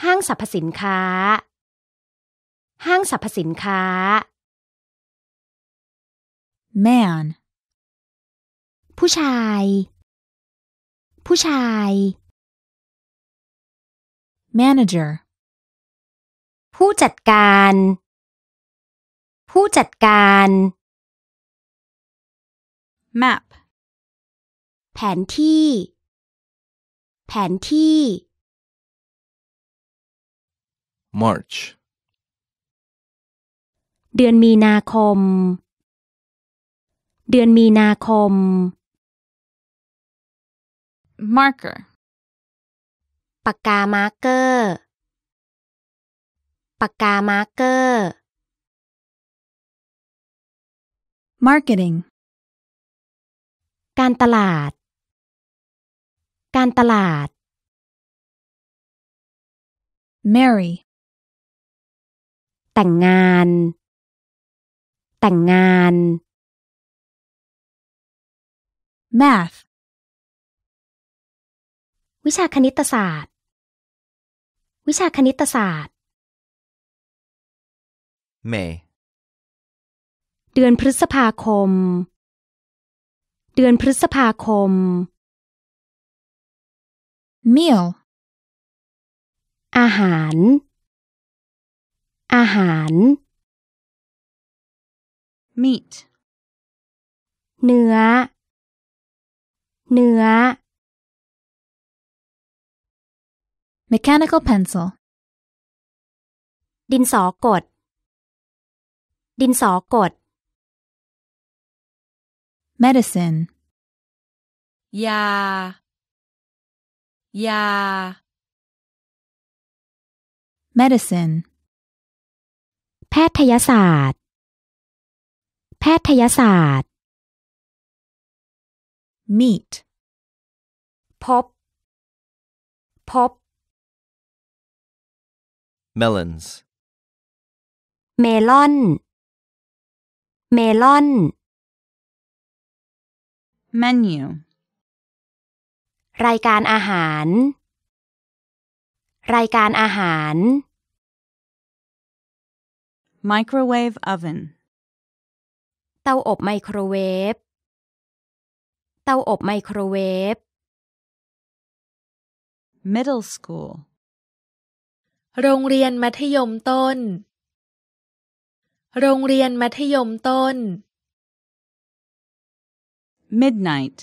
ห้างสรรพสินค้า ห้างสรรพสินค้า man ผู้ชาย ผู้ชาย manager ผู้จัดการผู้จัดการ map แผนที่ แผนที่ March เดือนมีนาคม เดือนมีนาคม marker ปากกา marker ปากกา marker marketing การตลาด การตลาด marry แต่งงาน แต่งงาน math วิชาคณิตศาสตร์ วิชาคณิตศาสตร์ May เดือนพฤษภาคม เดือนพฤษภาคม meal อาหาร อาหาร meat เนื้อ เนื้อ mechanical pencil ดินสอกด ดินสอกด medicine ยา ยา medicine แพทยศาสตร์ แพทยศาสตร์ meet พบพบ melons เมลอนเมลอน menu รายการอาหาร รายการอาหาร microwave oven เตาอบไมโครเวฟ เตาอบไมโครเวฟ middle school โรงเรียนมัธยมต้น โรงเรียนมัธยมต้น midnight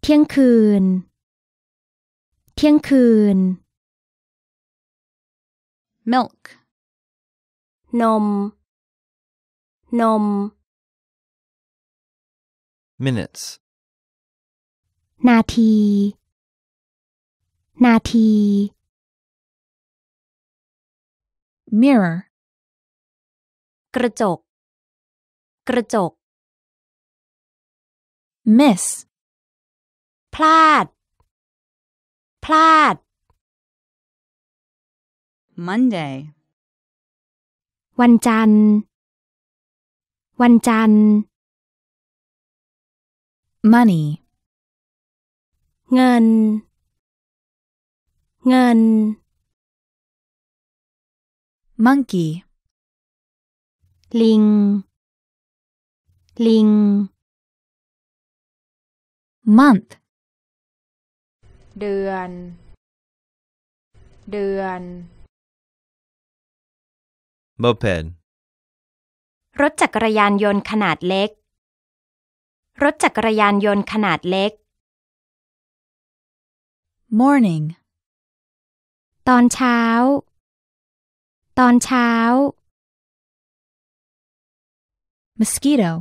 เที่ยงคืนเที่ยงคืน milk นมนม minutes นาทีนาที mirror กระจกกระจก miss พลาด พลาด Monday วันจันทร์ วันจันทร์ money เงิน เงิน monkey ลิง ลิง month เดือน เดือน moped รถจักรยานยนต์ขนาดเล็ก รถจักรยานยนต์ขนาดเล็ก morning ตอนเช้า ตอนเช้า mosquito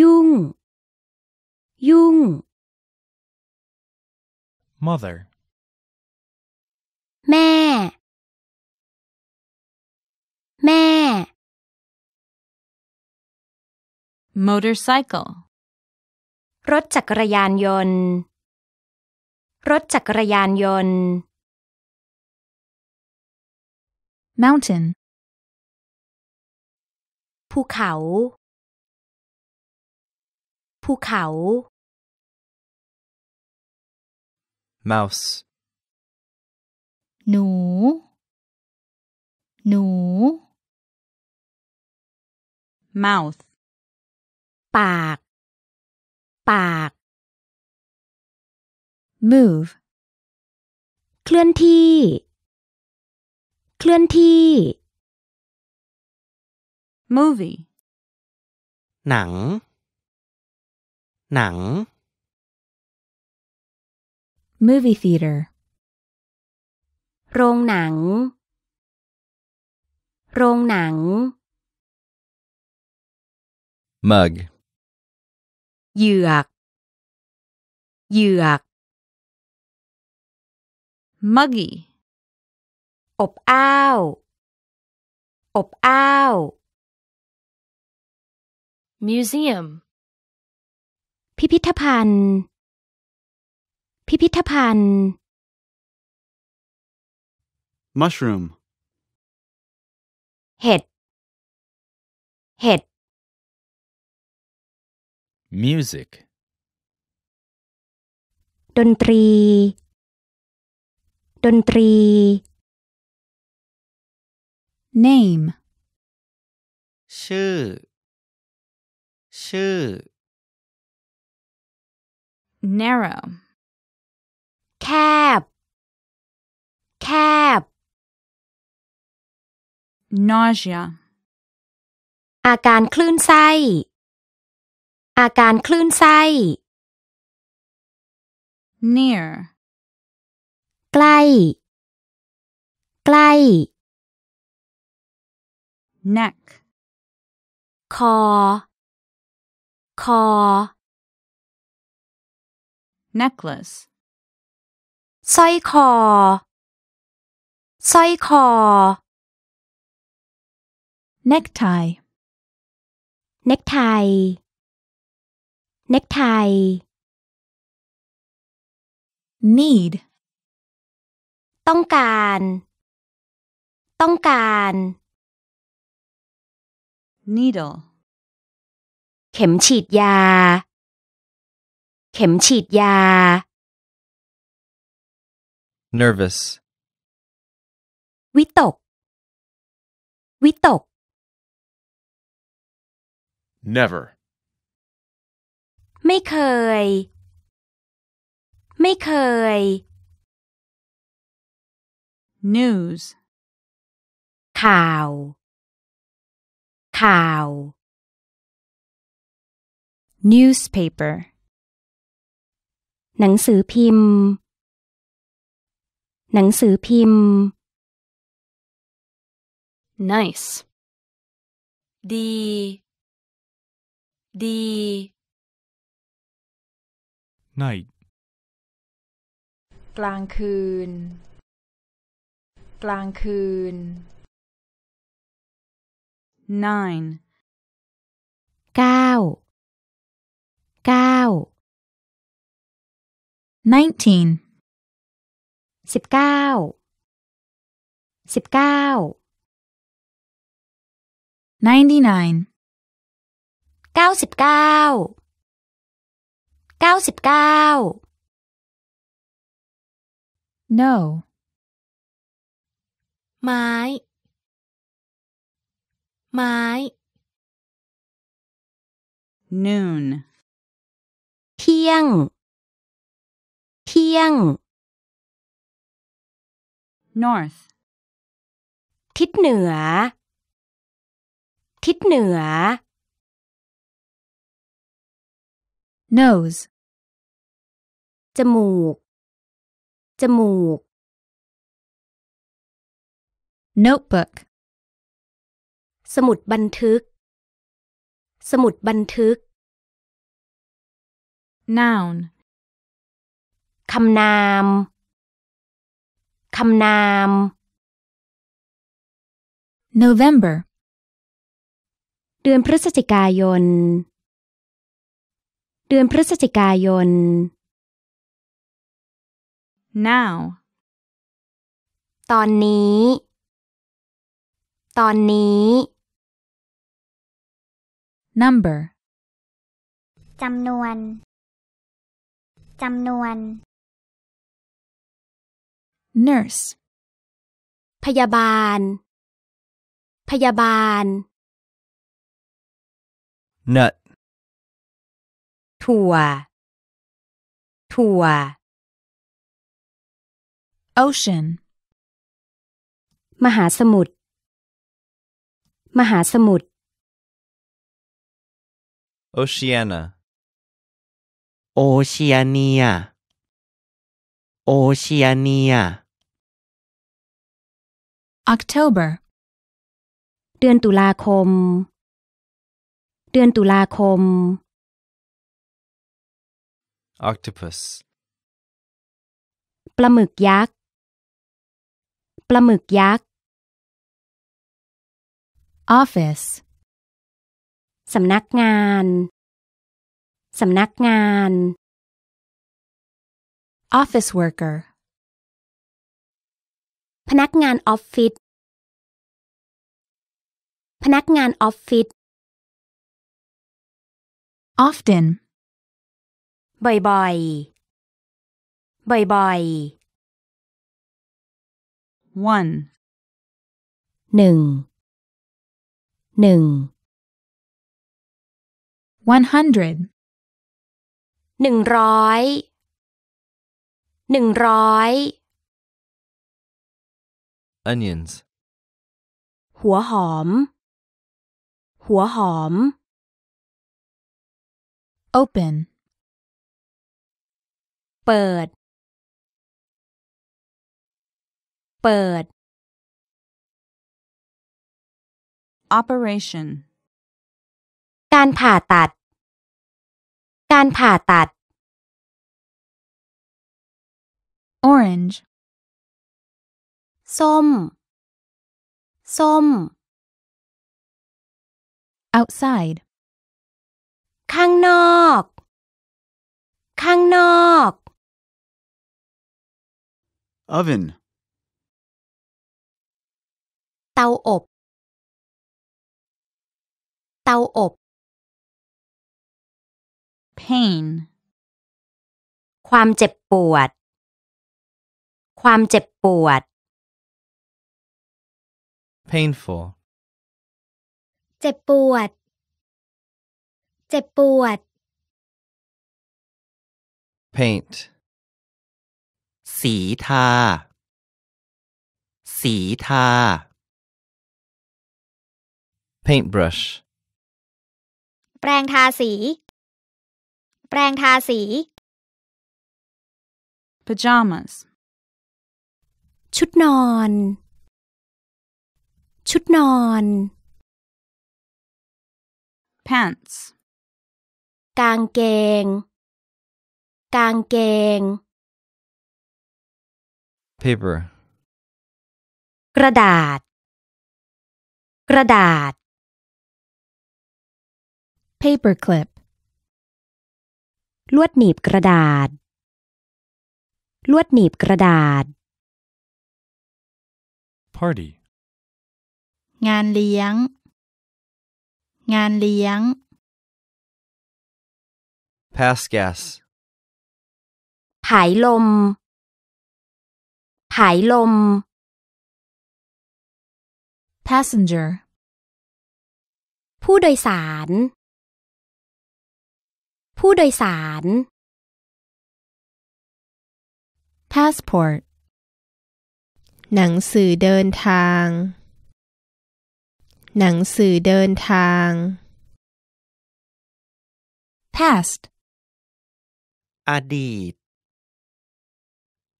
ยุงยุ่ง mother แม่ แม่ motorcycle รถจักรยานยนต์ รถจักรยานยนต์ mountain ภูเขาภูเขา mouse หนู หนู mouth ปาก ปาก move เคลื่อนที่ เคลื่อนที่ movie หนังหนัง movie theater โรงหนัง โรงหนัง mug เหยือก เหยือก muggy อบอ้าว อบอ้าว museum พิพิธภัณฑ์ พิพิธภัณฑ์ mushroom เห็ด เห็ด music ดนตรี ดนตรี name ชื่อ ชื่อ narrow แคบ แคบ nausea อาการคลื่นไส้ อาการคลื่นไส้ near ใกล้ ใกล้ neck คอ คอ necklace สร้อยคอ สร้อยคอ necktie necktie necktie need ต้องการ ต้องการ needle เข็มฉีดยาข็มฉีดยา nervous วิตก วิตก never ไม่เคย ไม่เคย news ข่าว ข่าว newspaper หนังสือพิมพ์ หนังสือพิมพ์ nice ดี ดี night กลางคืน กลางคืน nine เก้า เก้า nineteen สิบเก้า สิบเก้า ninety nine เก้าสิบเก้า เก้าสิบเก้า no ไม้ ไม้ noon เที่ยงเที่ยง north ทิศเหนือ ทิศเหนือ nose จมูก จมูก notebook สมุดบันทึก สมุดบันทึก noun คำนาม คำนาม November เดือนพฤศจิกายน เดือนพฤศจิกายน now ตอนนี้ ตอนนี้ number จำนวน จำนวน nurse พยาบาล พยาบาล nut ถั่ว ถั่ว ocean มหาสมุทรมหาสมุทร Oceania Oceania Oceania October เดือนตุลาคม เดือนตุลาคม octopus ปลาหมึกยักษ์ ปลาหมึกยักษ์ office สำนักงานสำนักงาน office worker พนักงานออฟฟิศ พนักงานออฟฟิศ often บ่อยๆ บ่อยๆ one หนึ่ง หนึ่ง one hundred หนึ่งร้อย หนึ่งร้อย onions หัวหอม หัวหอม open เปิด เปิด operation การผ่าตัด การผ่าตัด orange ส้มส้ม outside ข้างนอก ข้างนอก oven เตาอบ เตาอบ pain ความเจ็บปวด ความเจ็บปวด painful เจ็บปวด เจ็บปวด paint สีทา สีทา paintbrush แปรงทาสี แปรงทาสี pajamas ชุดนอนชุดนอน pants กางเกง กางเกง paper กระดาษ กระดาษ paper clip ลวดหนีบกระดาษ ลวดหนีบกระดาษ party งานเลี้ยง งานเลี้ยง pass gas ผายลมผายลม passenger ผู้โดยสาร ผู้โดยสาร passport หนังสือเดินทางหนังสือเดินทาง past อดีต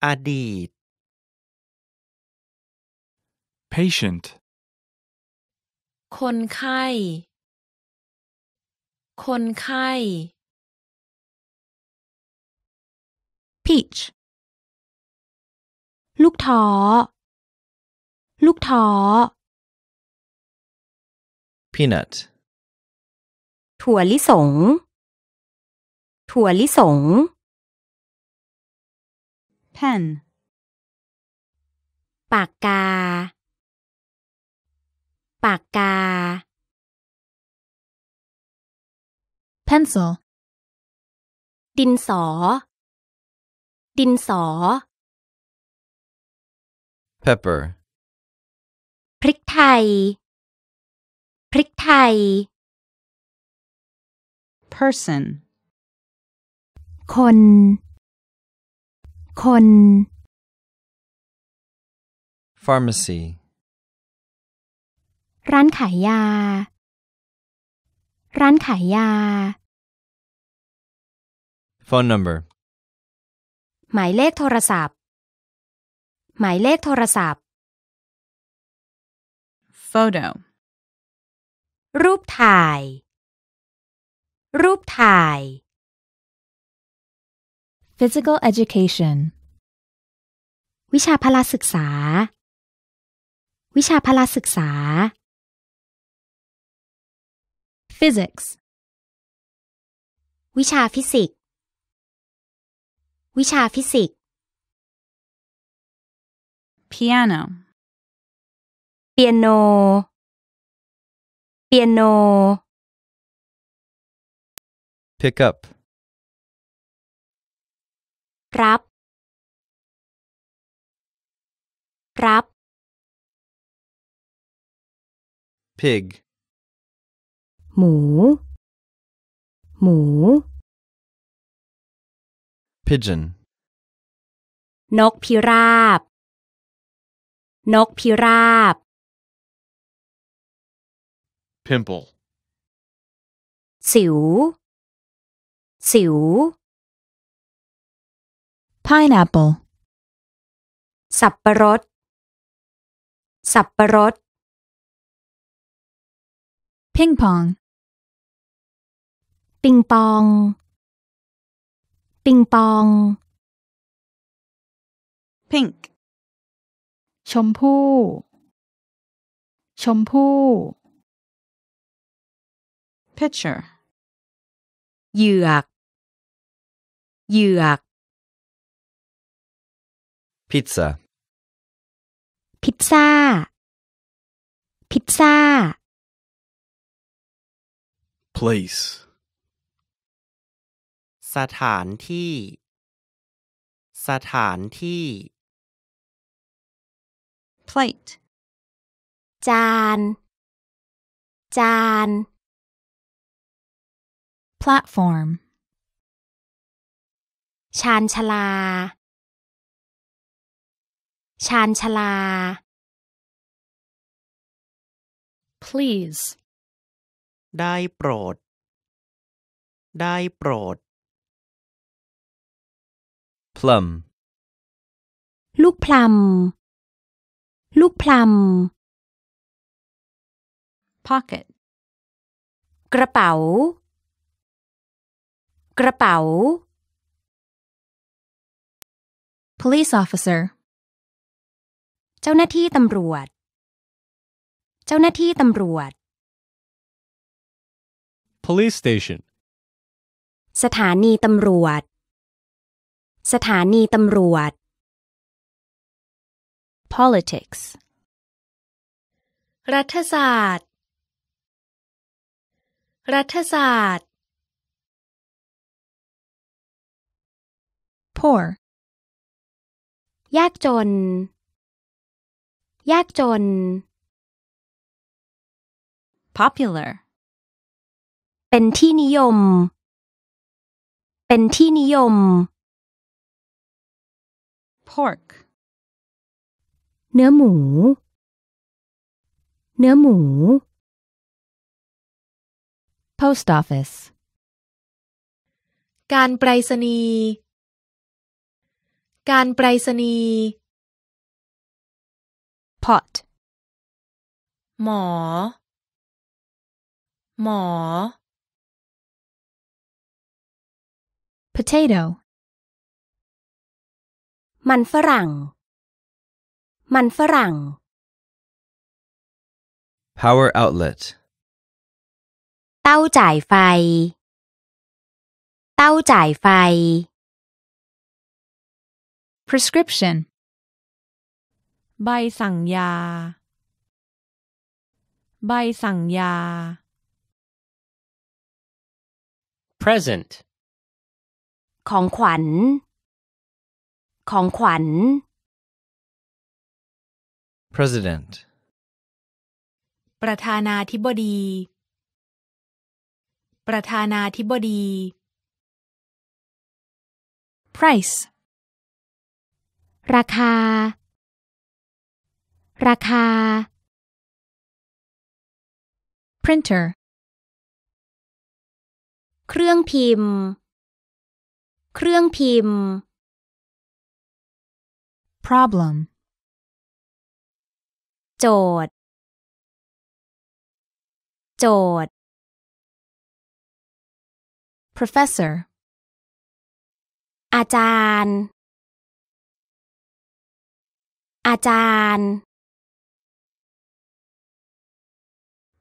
อดีต patient คนไข้ คนไข้ peach ลูกท้อ ลูกท้อ peanut ถั่วลิสง ถั่วลิสง pen ปากกา ปากกา pencil ดินสอ ดินสอ pepper พริกไทยพริกไทย person คน คน pharmacy ร้านขายยา ร้านขายยา phone number หมายเลขโทรศัพท์ หมายเลขโทรศัพท์ photo รูปถ่าย รูปถ่าย physical education วิชาพละศึกษา วิชาพละศึกษา physics วิชาฟิสิกส์ วิชาฟิสิกส์ piano เปียโนเปียโน pick up รับรับ pig หมู หมู pigeon นกพิราบ นกพิราบ pimple สิว สิว pineapple สับปะรด สับปะรด ping pong ปิงปอง ปิงปอง pink ชมพู่ชมพู่ pitcher เหยือกเหยือก Pizza พิซซ่าพิซซ่า place สถานที่ สถานที่ plate จาน จาน platform ชานชลา ชานชลา please ได้โปรด ได้โปรด plum ลูกพลัมลูกพลัม pocket กระเป๋ากระเป๋า police officer เจ้าหน้าที่ตำรวจ เจ้าหน้าที่ตำรวจ police station สถานีตำรวจ สถานีตำรวจ politics รัฐศาสตร์ รัฐศาสตร์ poor ยากจนยากจน popular เป็นที่นิยม เป็นที่นิยม pork เนื้อหมู เนื้อหมู post office การไปรษณีย์การไปรษณีย์ pot หมอ หมอ potato มันฝรั่ง มันฝรั่ง power outlet เต้าจ่ายไฟ เต้าจ่ายไฟ prescription ใบสั่งยา ใบสั่งยา present ของขวัญ ของขวัญ president ประธานาธิบดี ประธานาธิบดี price ราคา ราคา printer เครื่องพิมพ์ เครื่องพิมพ์ problem โจทย์ โจทย์ professor อาจารย์อาจารย์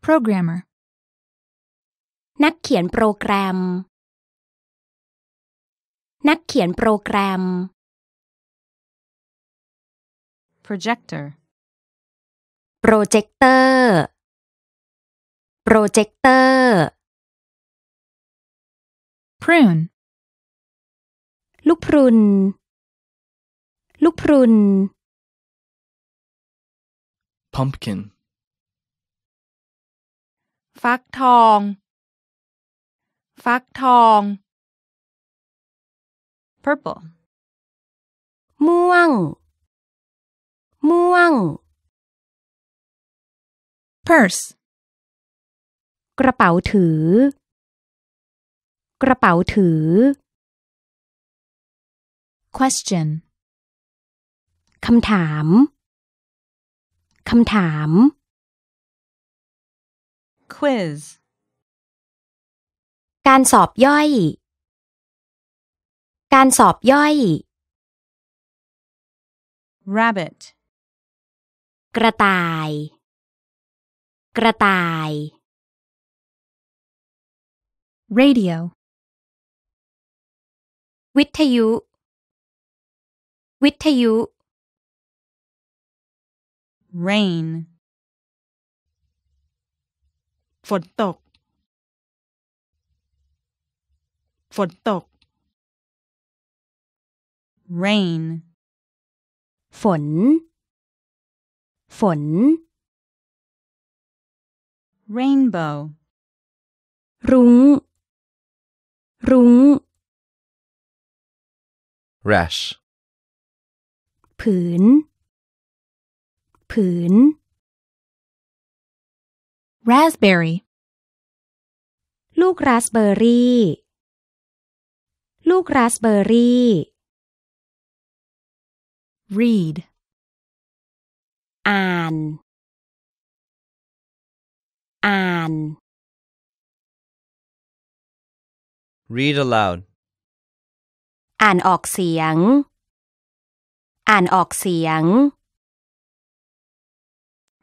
programmer นักเขียนโปรแกรม นักเขียนโปรแกรม projector จคเตอร์โปรเจคเตอร์ prune ลูกพรุนลูกพรุน pumpkin ฟักทอง ฟักทอง purple ม่วง ม่วง purse กระเป๋าถือ กระเป๋าถือ question คำถามคำถาม quiz การสอบย่อย การสอบย่อย rabbit กระต่าย กระต่าย radio วิทยุ วิทยุ rain ฝนตก ฝนตก rain ฝน ฝน rainbow รุง้ง รุ้ง rash ผืนผืน raspberry ลูกราสเบอร์รี่ ลูกราสเบอร์รี่ read อ่าน อ่าน read aloud อ่านออกเสียง อ่านออกเสียง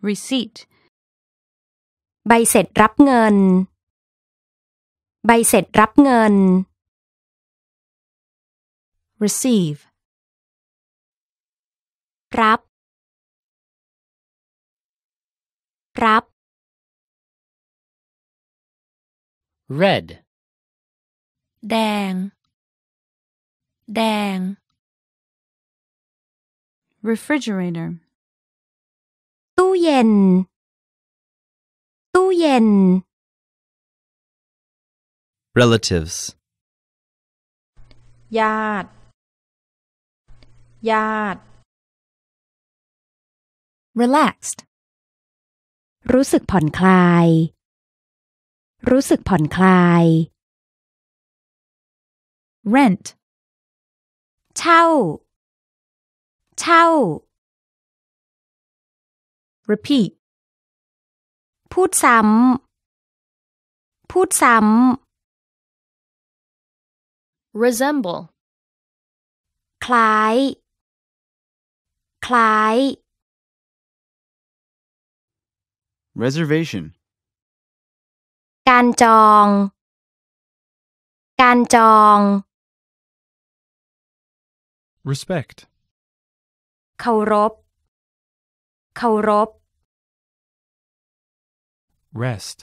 receipt ใบเสร็จรับเงิน ใบเสร็จรับเงิน receive รับ รับ red แดง แดง refrigerator ตู้เย็น ตู้เย็น relatives ญาติญาติ relaxed รู้สึกผ่อนคลาย รู้สึกผ่อนคลาย rent เช่า เช่า repeat พูดซ้ำพูดซ้ำ resemble คล้ายคล้าย reservation การจองการจอง respect เคารพเคารพ rest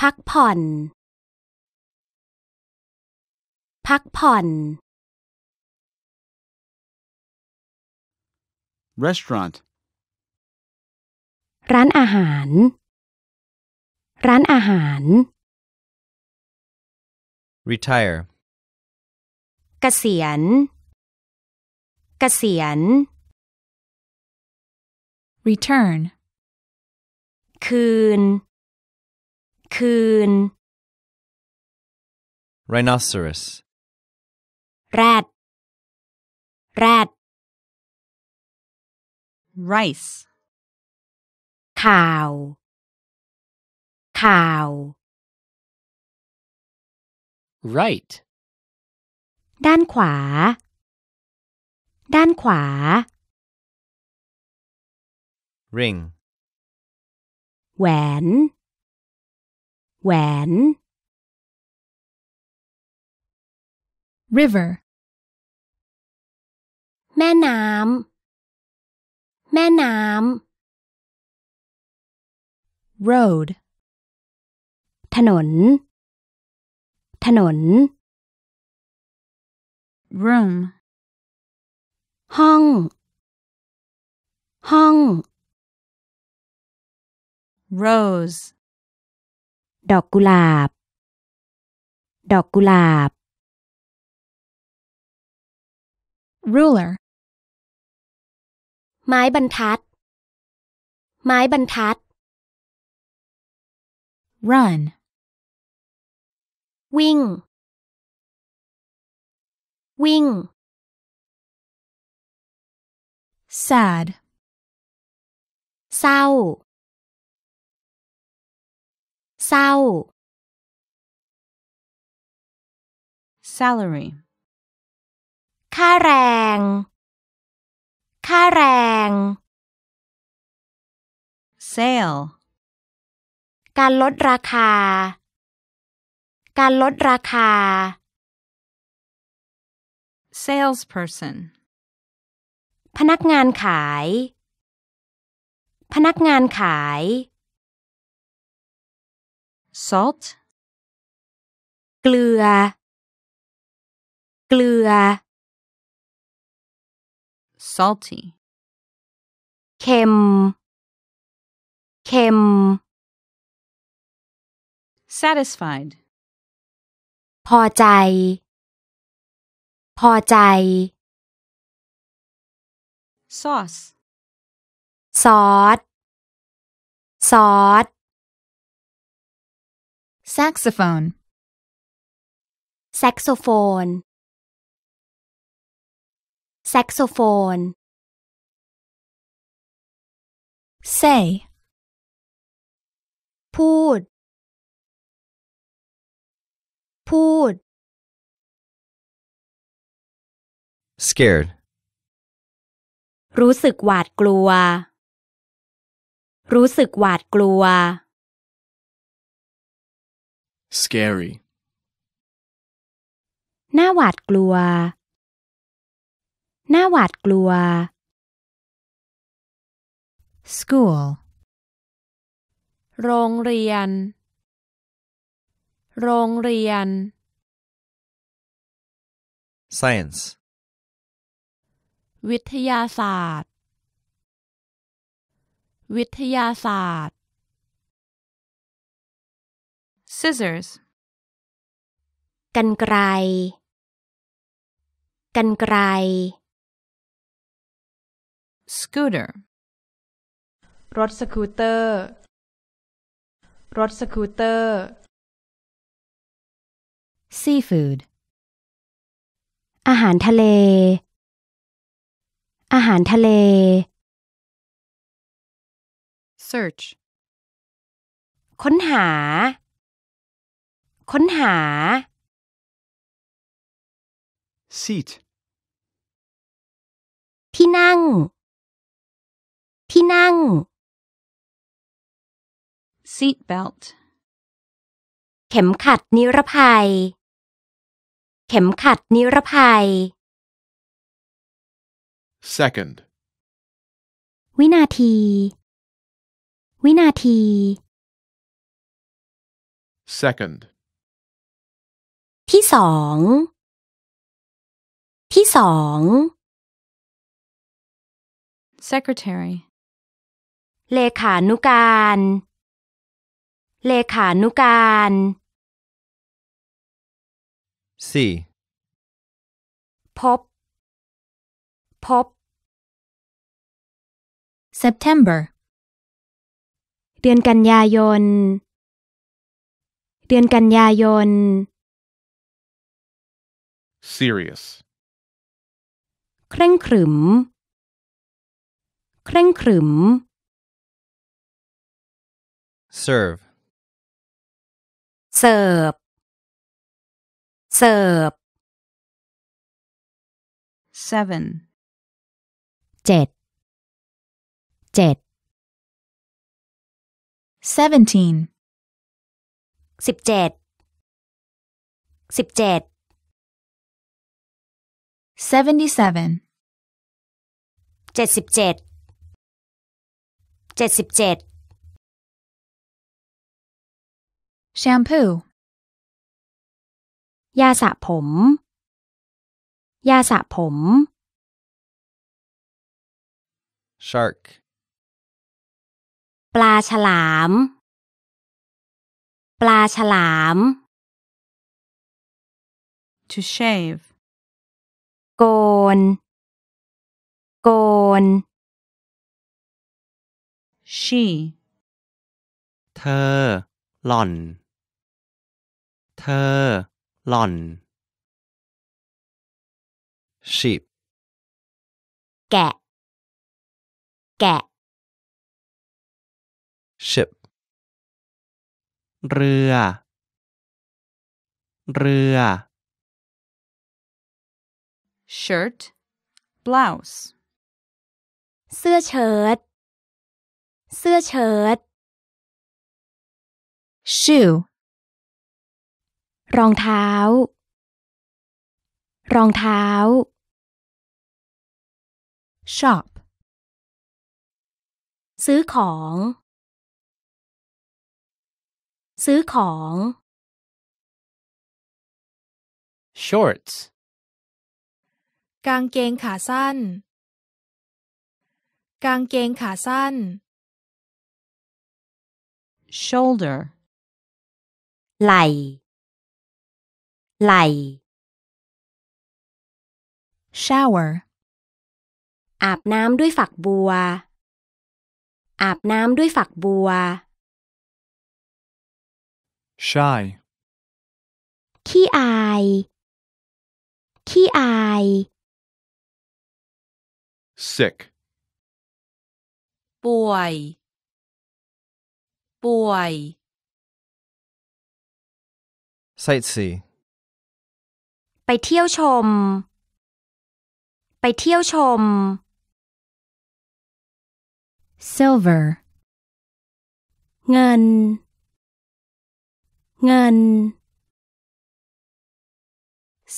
พักผ่อน พักผ่อน restaurant ร้านอาหาร ร้านอาหาร retire เกษียณ เกษียณ return คืน คืน rhinoceros แรด แรด rice ข่าวข่าว right ด้านขวา ด้านขวา ring แหวน แหวน river แม่น้ำ แม่น้ำ road ถนน ถนน room ห้อง ห้อง rose ดอกกุหลาบ ดอกกุหลาบ ruler ไม้บรรทัด ไม้บรรทัด run วิ่ง วิ่ง sad เศร้าเศร้า salary ค่าแรง ค่าแรง sale การลดราคา การลดราคา salesperson พนักงานขาย พนักงานขาย salt เกลือ เกลือ salty เค็ม เค็ม satisfied พอใจ พอใจ sauce ซอส ซอส saxophone saxophone saxophone say พูด พูด scared รู้สึกหวาดกลัว รู้สึกหวาดกลัว scary น่าหวาดกลัวน่าหวาดกลัว school โรงเรียน โรงเรียน science วิทยาศาสตร์ วิทยาศาสตร์ scissors กันไกรกันไกร scooter รถสกูตเตอร์ รถสกูตเตอร์ seafood อาหารทะเล อาหารทะเล search ค้นหาค้นหา Seat ที่นั่ง ที่นั่ง Seat belt เข็มขัด นิรภัย เข็มขัดนิรภัย Second วินาที วินาที Second ที่สอง ที่สอง secretary เลขานุการ เลขานุการ C. พบ พบ September เดือนกันยายน เดือนกันยายน serious เคร่งขรึมเคร่งขรึม serve เสิร์ฟเสิร์ฟ seven เจ็ดเจ็ด seventeen สิบเจ็ดสิบเจ็ด77 77เจ shampoo ยาสระผม ยาสระผม shark ปลาฉลามปลาฉลาม to shave โกน โกน she เธอหล่อน เธอหล่อน sheep แกะ แกะ ship เรือ เรือ shirt blouse เสื้อเชิ้ต เสื้อเชิ้ต shoe รองเท้า รองเท้า shop ซื้อของ ซื้อของ shorts กางเกงขาสั้น กางเกงขาสั้น shoulder ไหล่ ไหล่ shower อาบน้ำด้วยฝักบัว อาบน้ำด้วยฝักบัว shy ขี้อายขี้อาย sick ป่วย ป่วย sightsee ไปเที่ยวชม ไปเที่ยวชม silver เงิน เงิน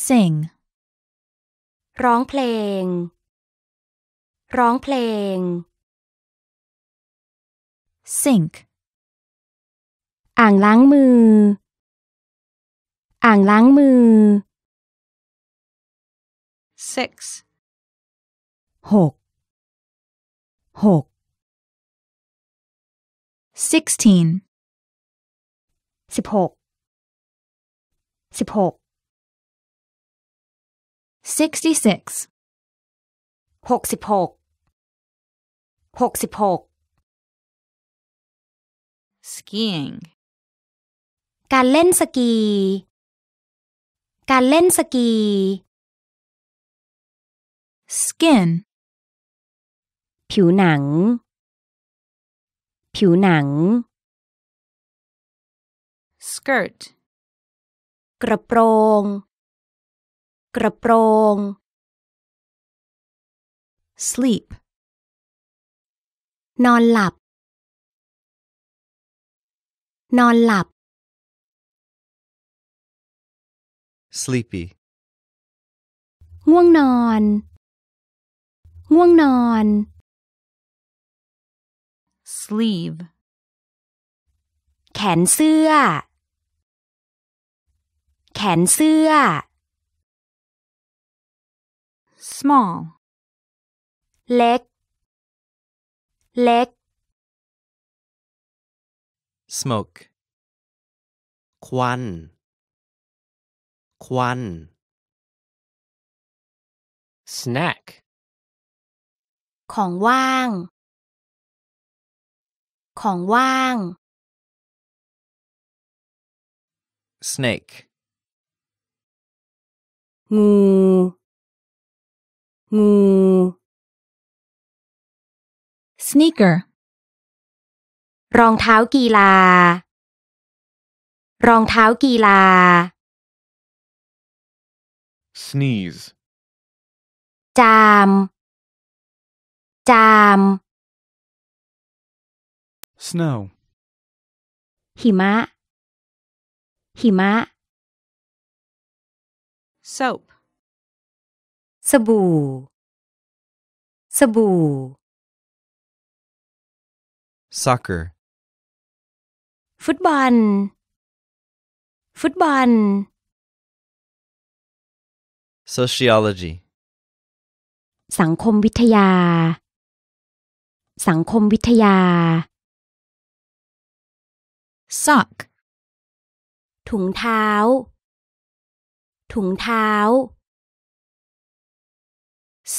sing ร้องเพลงร้องเพลง sink อ่างล้างมือ อ่างล้างมือ six หก หก sixteen สิบหก สิบหก sixty six หกสิบหก66 skiing การเล่นสกี การเล่นสกี skin ผิวหนัง ผิวหนัง skirt กระโปรง กระโปรง sleep นอนหลับ นอนหลับ sleepy ง่วงนอน ง่วงนอน sleeve แขนเสื้อ แขนเสื้อ small เล็กเล็ก smoke ควัน ควัน snack ของว่าง ของว่าง snake งู งู sneaker รองเท้ากีฬา รองเท้ากีฬา sneeze จาม จาม snow หิมะ หิมะ soap สบู่ สบู่ soccer ฟุตบอล ฟุตบอล sociology สังคมวิทยา สังคมวิทยา sock ถุงเท้า ถุงเท้า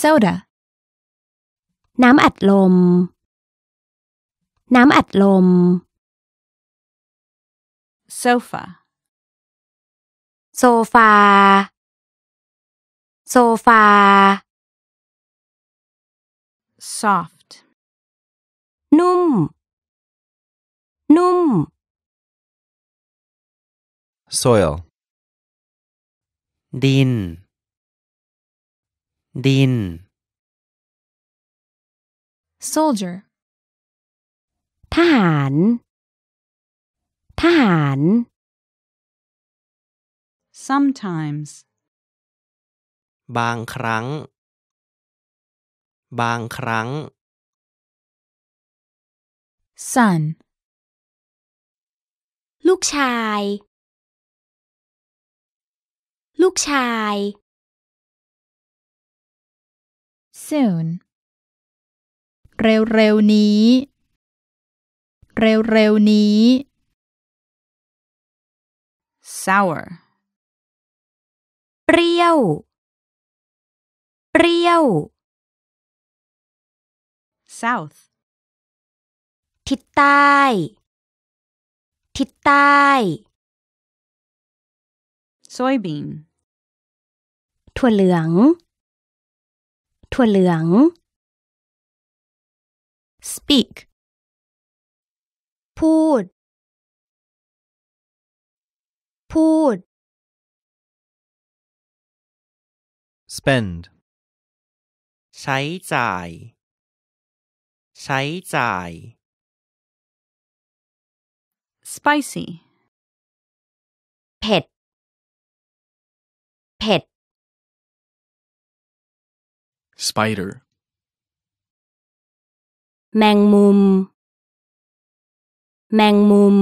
soda น้ำอัดลมน้ำอัดลม sofa โซฟา โซฟา soft นุ่ม นุ่ม soil ดิน ดิน soldier ทหาร ทหาร sometimes บางครั้ง บางครั้ง son ลูกชาย ลูกชาย soon เร็วๆนี้เร็วๆนี้ sour เปรี้ยว เปรี้ยว south ทิศใต้ ทิศใต้ soybean ถั่วเหลือง ถั่วเหลือง speak พูด พูด spend ใช้จ่าย ใช้จ่าย spicy เผ็ด เผ็ด spider แมงมุมแมงมุม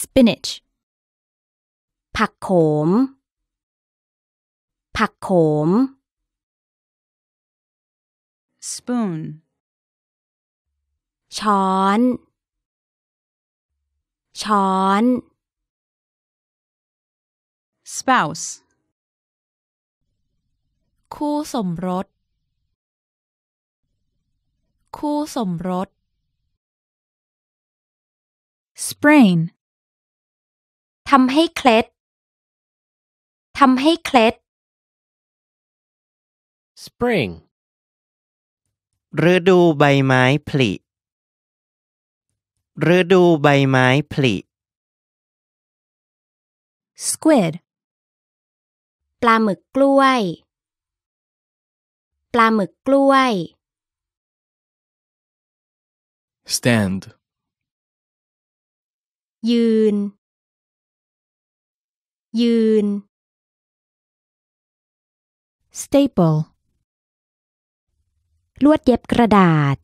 spinach ผักโขม ผักโขม spoon ช้อน ช้อน spouse คู่สมรส คู่สมรส sprain ทำให้เคล็ด ทำให้เคล็ด spring ฤดูใบไม้ผลิ ฤดูใบไม้ผลิ squid ปลาหมึกกล้วย ปลาหมึกกล้วย stand ยืน ยืน staple ลวดเย็บกระดาษ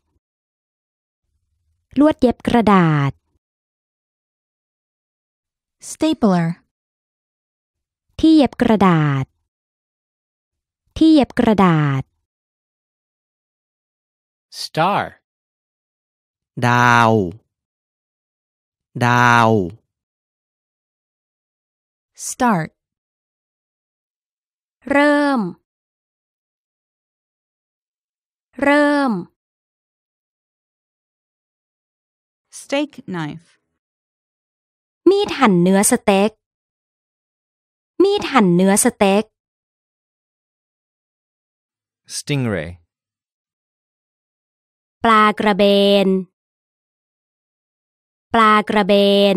ลวดเย็บกระดาษ stapler ที่เย็บกระดาษ ที่เย็บกระดาษ star ดาวดาว start เริ่ม เริ่ม steak knife มีดหั่นเนื้อสเต็ก มีดหั่นเนื้อสเต็ก stingray ปลากระเบนปลากระเบน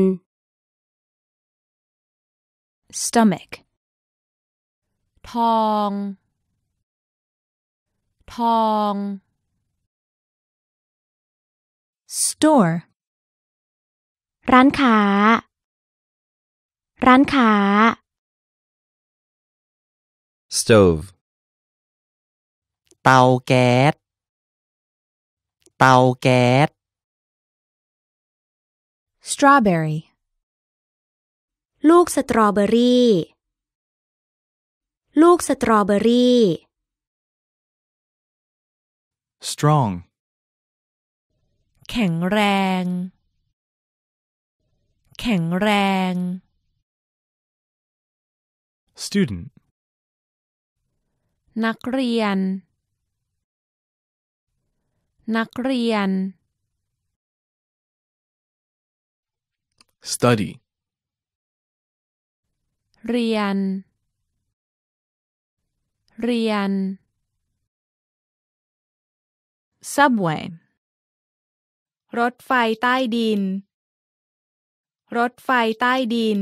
stomach ทอง ทอง store ร้านค้า ร้านค้า stove เตาแก๊ส เตาแก๊ส strawberry ลูกสตรอเบอรี่ ลูกสตรอเบอรี่ strong แข็งแรง แข็งแรง student นักเรียน นักเรียน study เรียน เรียน subway รถไฟใต้ดิน รถไฟใต้ดิน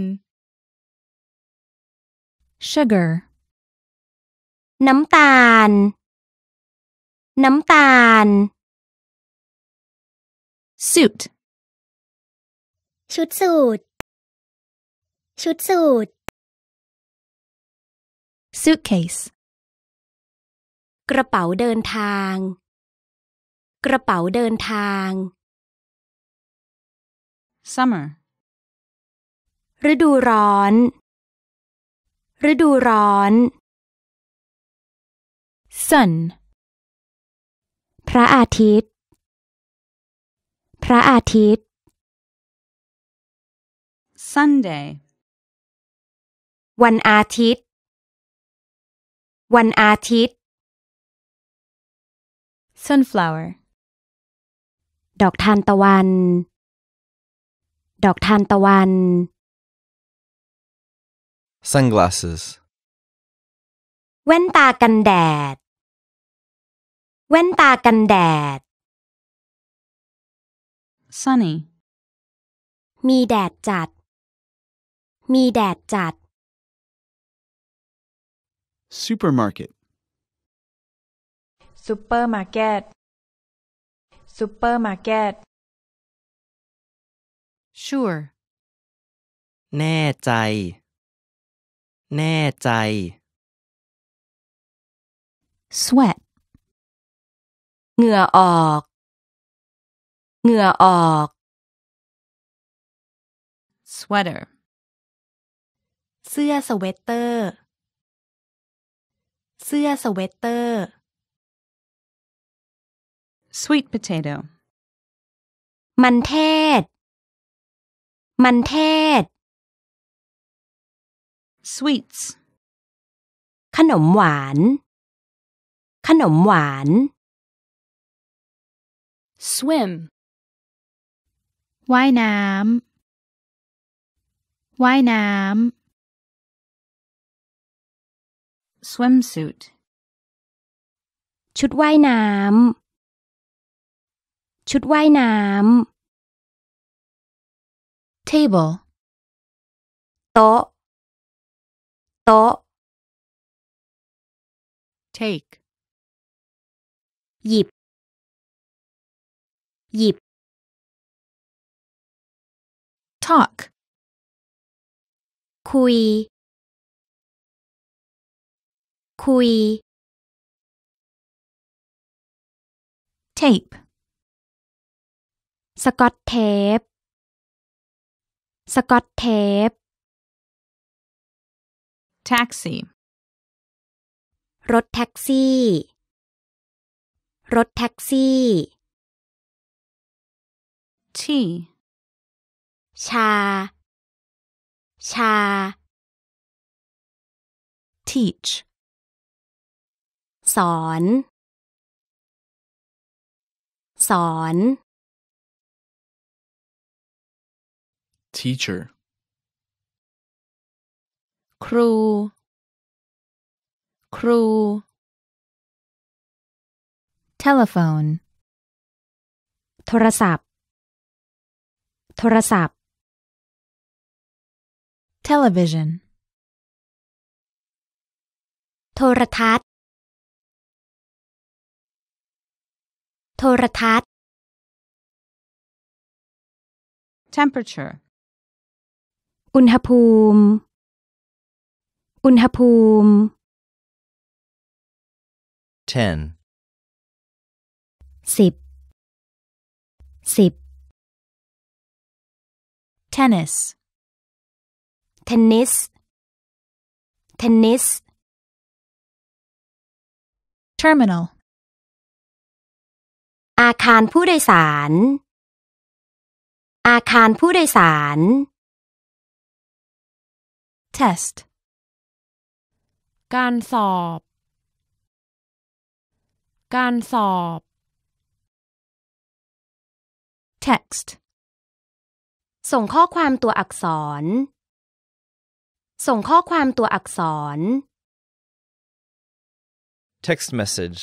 sugar น้ำตาล น้ำตาล suit ชุดสูทชุดสูท suitcase กระเป๋าเดินทาง กระเป๋าเดินทาง summer ฤดูร้อน ฤดูร้อน sun พระอาทิตย์ พระอาทิตย์ Sunday วันอาทิตย์ วันอาทิตย์ sunflower ดอกทานตะวัน ดอกทานตะวัน sunglasses แว่นตากันแดด แว่นตากันแดด sunny มีแดดจัดมีแดดจัด supermarket supermarket supermarket sure แน่ใจ แน่ใจ sweat เหงื่อออก เหงื่อออก sweater เสื้อสเวตเตอร์ เสื้อสเวตเตอร์ sweet potato มันเทศ มันเทศ sweets ขนมหวาน ขนมหวาน swim ว่ายน้ำ ว่ายน้ำ swimsuit ชุดว่ายน้ำชุดว่ายน้ำ table โต๊ะ โต๊ะ take หยิบ หยิบ talk คุยคุย tape สกอตเทป สกอตเทป taxi รถแท็กซี่ รถแท็กซี่ tea ชา ชา teach สอน สอน teacher ครู ครู telephone โทรศัพท์ โทรศัพท์ television โทรทัศน์โทรทัศน์ temperature อุณหภูมิ อุณหภูมิ ten สิบสิบ tennis tennis tennis terminal อาคารผู้โดยสาร อาคารผู้โดยสาร test การสอบ การสอบ text ส่งข้อความตัวอักษร ส่งข้อความตัวอักษร text message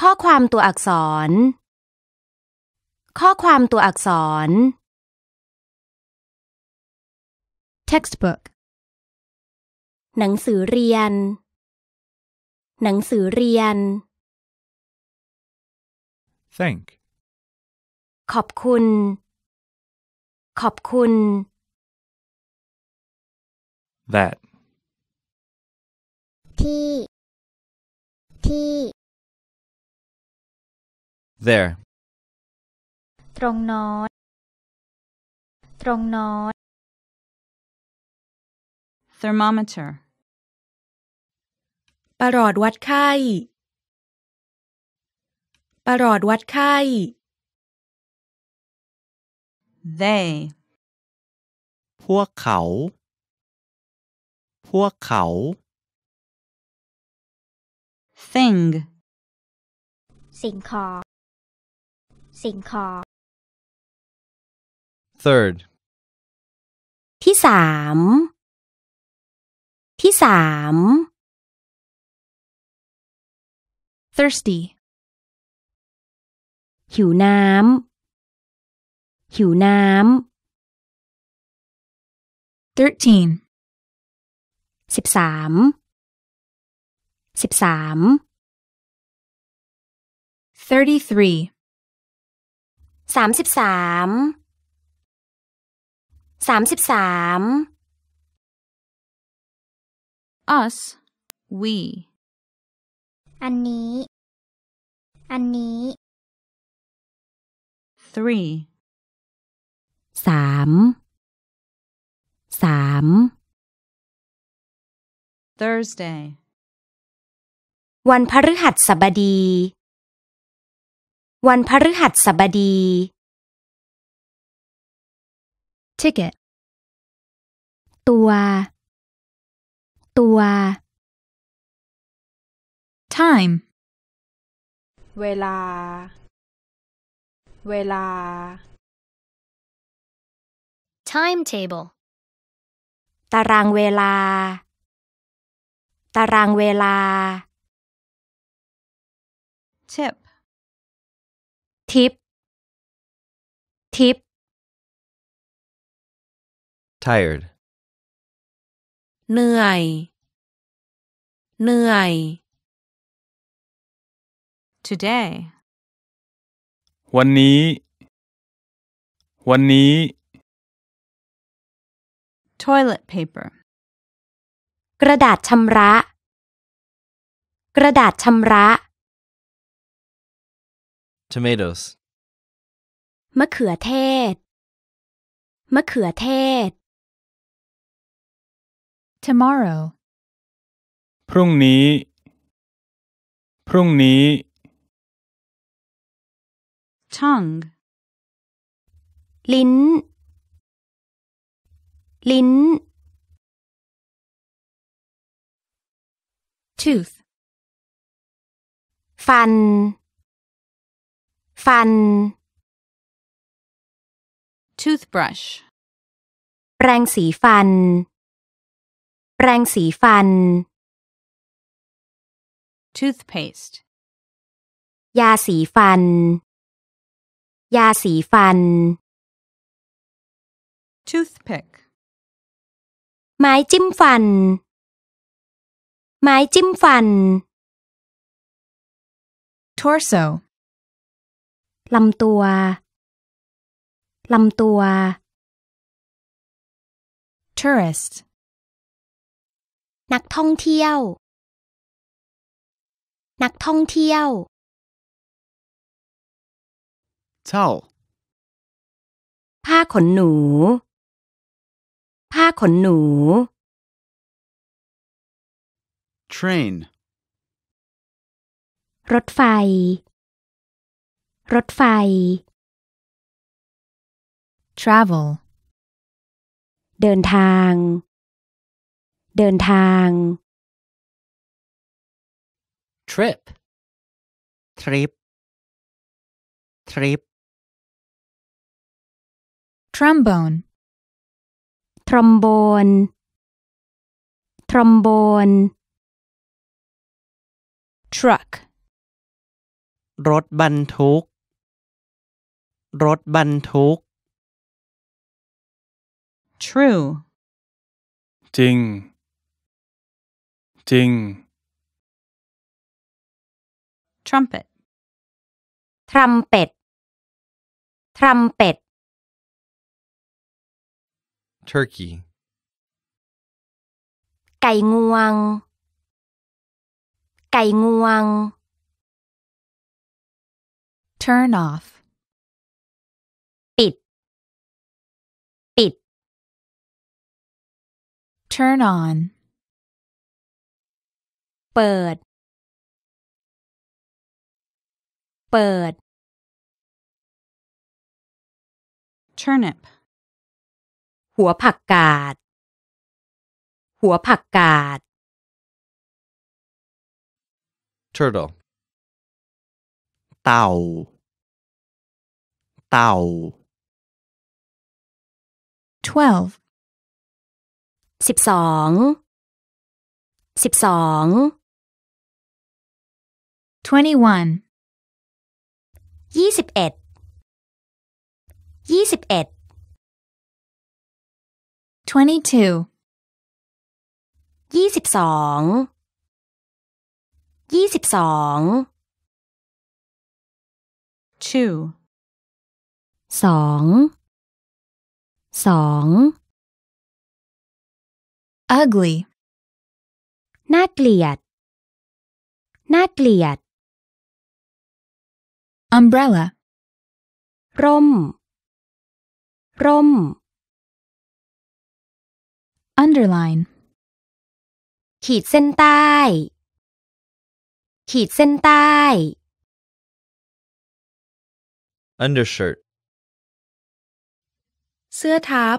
ข้อความตัวอักษร ข้อความตัวอักษร textbook หนังสือเรียน หนังสือเรียน thank ขอบคุณ ขอบคุณ that ที่ ที่ there ตรงนอนตรงนอน thermometer ประหลอดวัดไข้ ประหลอดวัดไข้ they พวกเขา พวกเขา thing สิ่งของสิ่งของ Third ที่สาม ที่สาม thirsty หิวน้ำ หิวน้ำ thirteen สิบสาม สิบสาม thirty three สามสิบสาม สามสิบสาม us we อันนี้ อันนี้ three สาม สาม Thursday วันพฤหัสบดีวันพฤหัสบดี ticket ตัว ตัว time เวลา เวลา timetable ตารางเวลา ตารางเวลา tip ทิปทิป tired เหนื่อย เหนื่อย today วันนี้ วันนี้ toilet paper กระดาษชำระ กระดาษชำระ tomatoes มะเขือเทศ มะเขือเทศ tomorrow พรุ่งนี้ พรุ่งนี้ tongue ลิ้น ลิ้น tooth ฟันฟัน toothbrush แปรงสีฟัน แปรงสีฟัน toothpaste ยาสีฟัน ยาสีฟัน toothpick ไม้จิ้มฟัน ไม้จิ้มฟัน torso ลำตัวลำตัว tourist นักท่องเที่ยว นักท่องเที่ยวเช่าผ้าขนหนู ผ้าขนหนู train รถไฟรถไฟ travel เดินทาง เดินทาง trip trip trip trombone ทรอมโบนทรอมโบน truck รถบรรทุกรถบรรทุก true จริงจริง trumpet ทรัมเป็ดทรัมเป็ด turkey ไก่งวงไก่งวง turn off turn on เปิดเปิด turnip หัวผักกาดหัวผักกาด turtle เต่าเต่า twelve สิบสอง สิบสอง twenty one ยี่สิบเอ็ดยี่สิบเอ็ด twenty two ยี่สิบสอง ยี่สิบสอง two สอง สอง ugly น่าเกลียดน่าเกลียด umbrella ร่ม ร่ม underline ขีดเส้นใต้ ขีดเส้นใต้ undershirt เสื้อทับ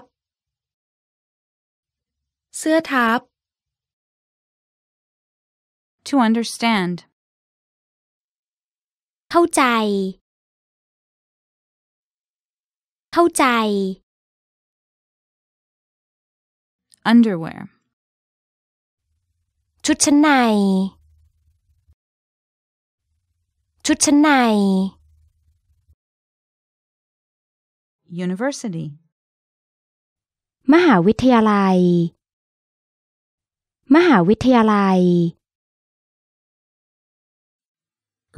เสื้อทับ to understand เข้าใจ เข้าใจ underwear ชุดชั้นใน ชุดชั้นใน university มหาวิทยาลัยมหาวิทยาลัย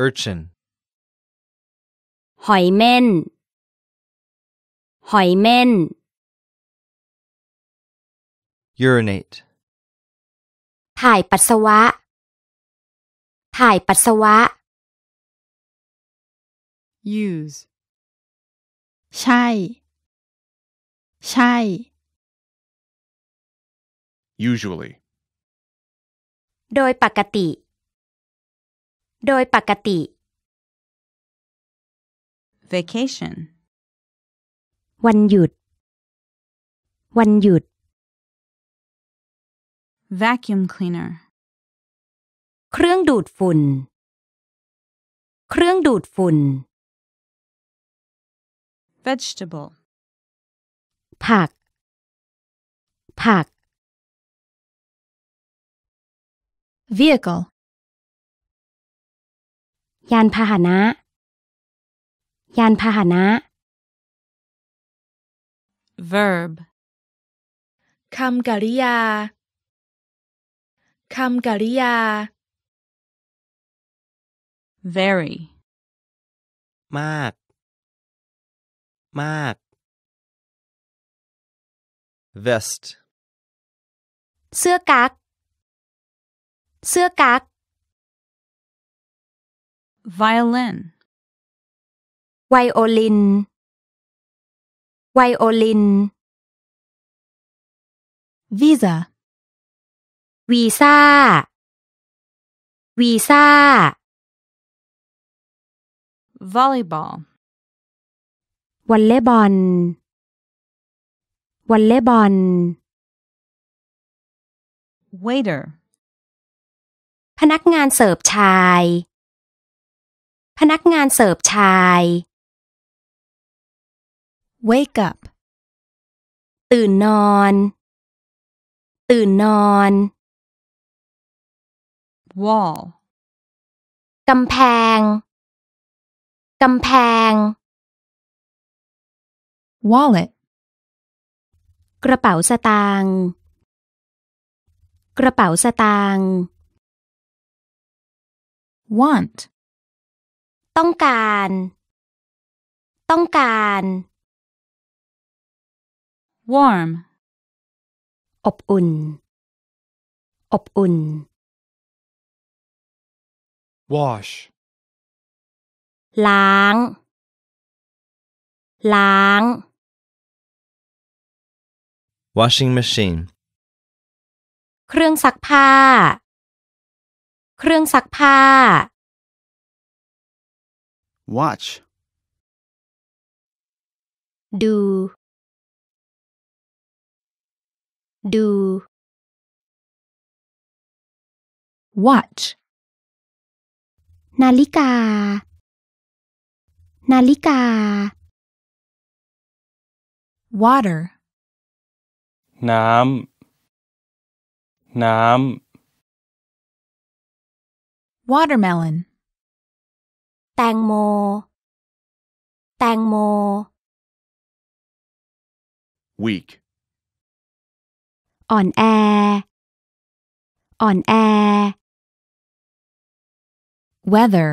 urchin หอยเม่น หอยเม่น urinate ถ่ายปัสสาวะ ถ่ายปัสสาวะ use ใช่ ใช่ usually โดยปกติ โดยปกติ vacation วันหยุด วันหยุด vacuum cleaner เครื่องดูดฝุ่น เครื่องดูดฝุ่น vegetable ผัก ผัก vehicle ยานพาหนะยานพาหนะ verb คำกริยาคำกริยา very มากมาก vest เสื้อกั๊กเสื้อกั๊ก violin ไวโอลิน ไวโอลิน visa วีซ่าวีซ่า volleyball วอลเลย์บอลวอลเลย์บอล waiter พนักงานเสิร์ฟชาย พนักงานเสิร์ฟชาย wake up ตื่นนอน ตื่นนอน wall กำแพง กำแพง wallet กระเป๋าสตางค์ กระเป๋าสตางค์ want ต้องการ ต้องการ warm อบอุ่น อบอุ่น wash ล้าง ล้าง washing machine เครื่องซักผ้าเครื่องซักผ้า watch ดู ดู watch นาฬิกา นาฬิกา water น้ำ น้ำ watermelon แตงโม แตงโม weak อ่อนแอ อ่อนแอ weather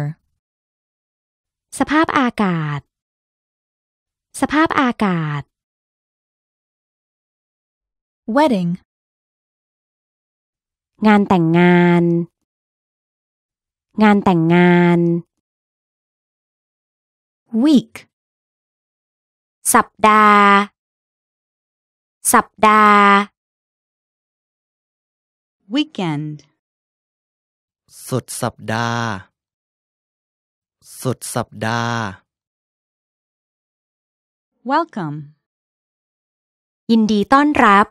สภาพอากาศ สภาพอากาศ wedding งานแต่งงานงานแต่งงาน week สัปดาห์ สัปดาห์ weekend สุดสัปดาห์ สุดสัปดาห์ welcome ยินดีต้อนรับ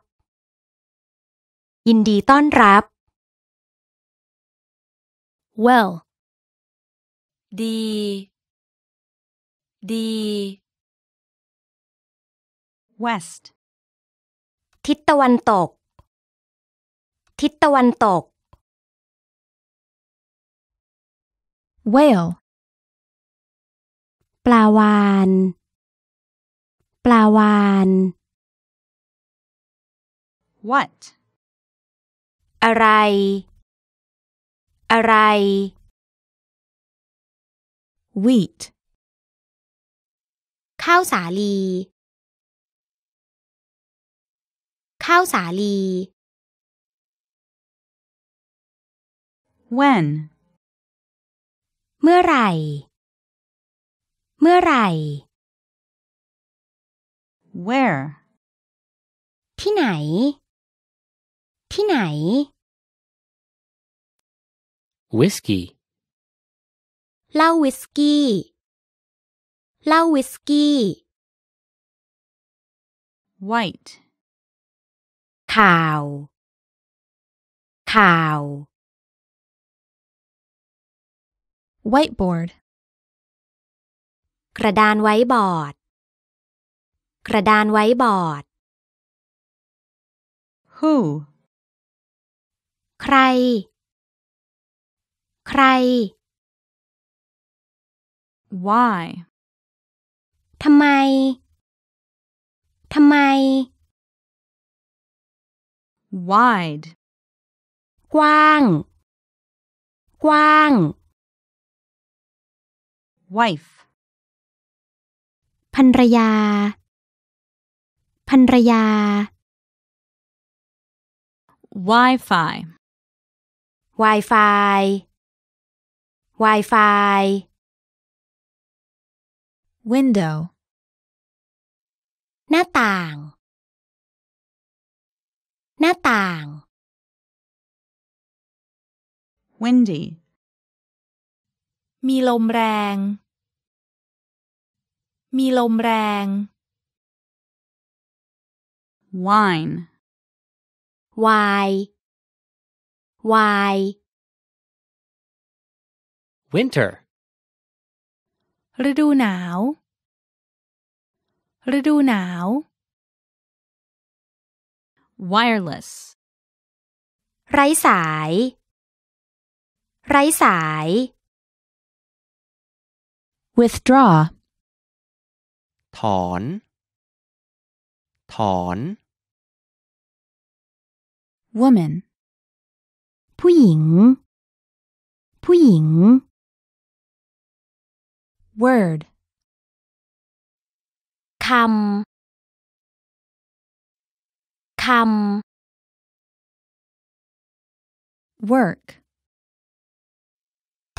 ยินดีต้อนรับ well ดีดี west ทิศตะวันตก ทิศตะวันตก whale ปลาวาน ปลาวาน what อะไรอะไร wheat ข้าวสาลี ข้าวสาลี when เมื่อไหร่ เมื่อไหร่ where ที่ไหน ที่ไหนวิสกี้เหล้าวิสกี้เหล้าวิสกี้ white ขาว ขาว whiteboard กระดานไว้บอร์ด กระดานไว้บอร์ด who ใครใคร why ทำไม ทำไม wide กว้าง กว้าง wife ภรรยาภรรยา Wi-Fi Wi-Fi Wi-Fi window หน้าต่าง หน้าต่าง windy มีลมแรง มีลมแรง wine w h y w h y winter ฤดูหนาว ฤดูหนาว wireless ไร้สาย ไร้สาย withdraw ถอน ถอน woman ผู้หญิง ผู้หญิง word คำคำ work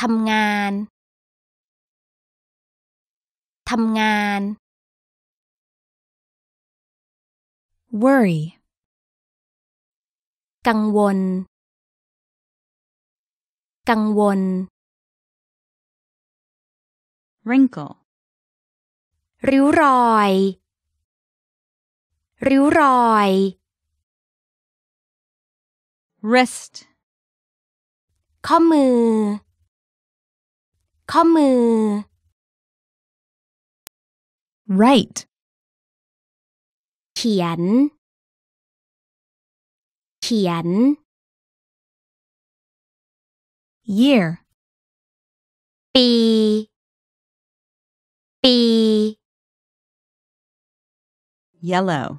ทำงาน ทำงาน worry กังวล กังวล wrinkle ริ้วรอยริ้วรอย wrist ข้อมือข้อมือ right เขียนเขียน year ปีปี yellow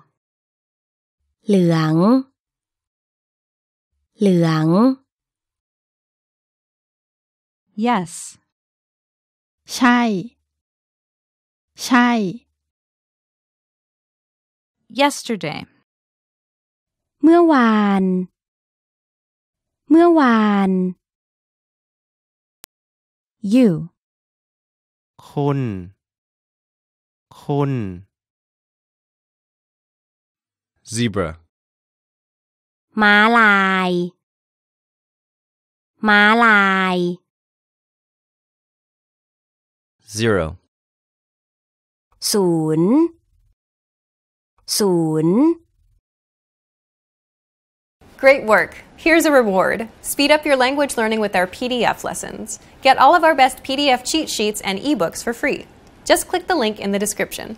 เหลือง เหลือง yes ใช่ ใช่ yesterday เมื่อวาน เมื่อวาน you คุณ khôn zebra Malai. Malai. zero ศูนย์ศูนย์ Great work! Here's a reward. Speed up your language learning with our PDF lessons. Get all of our best PDF cheat sheets and ebooks for free. Just click the link in the description.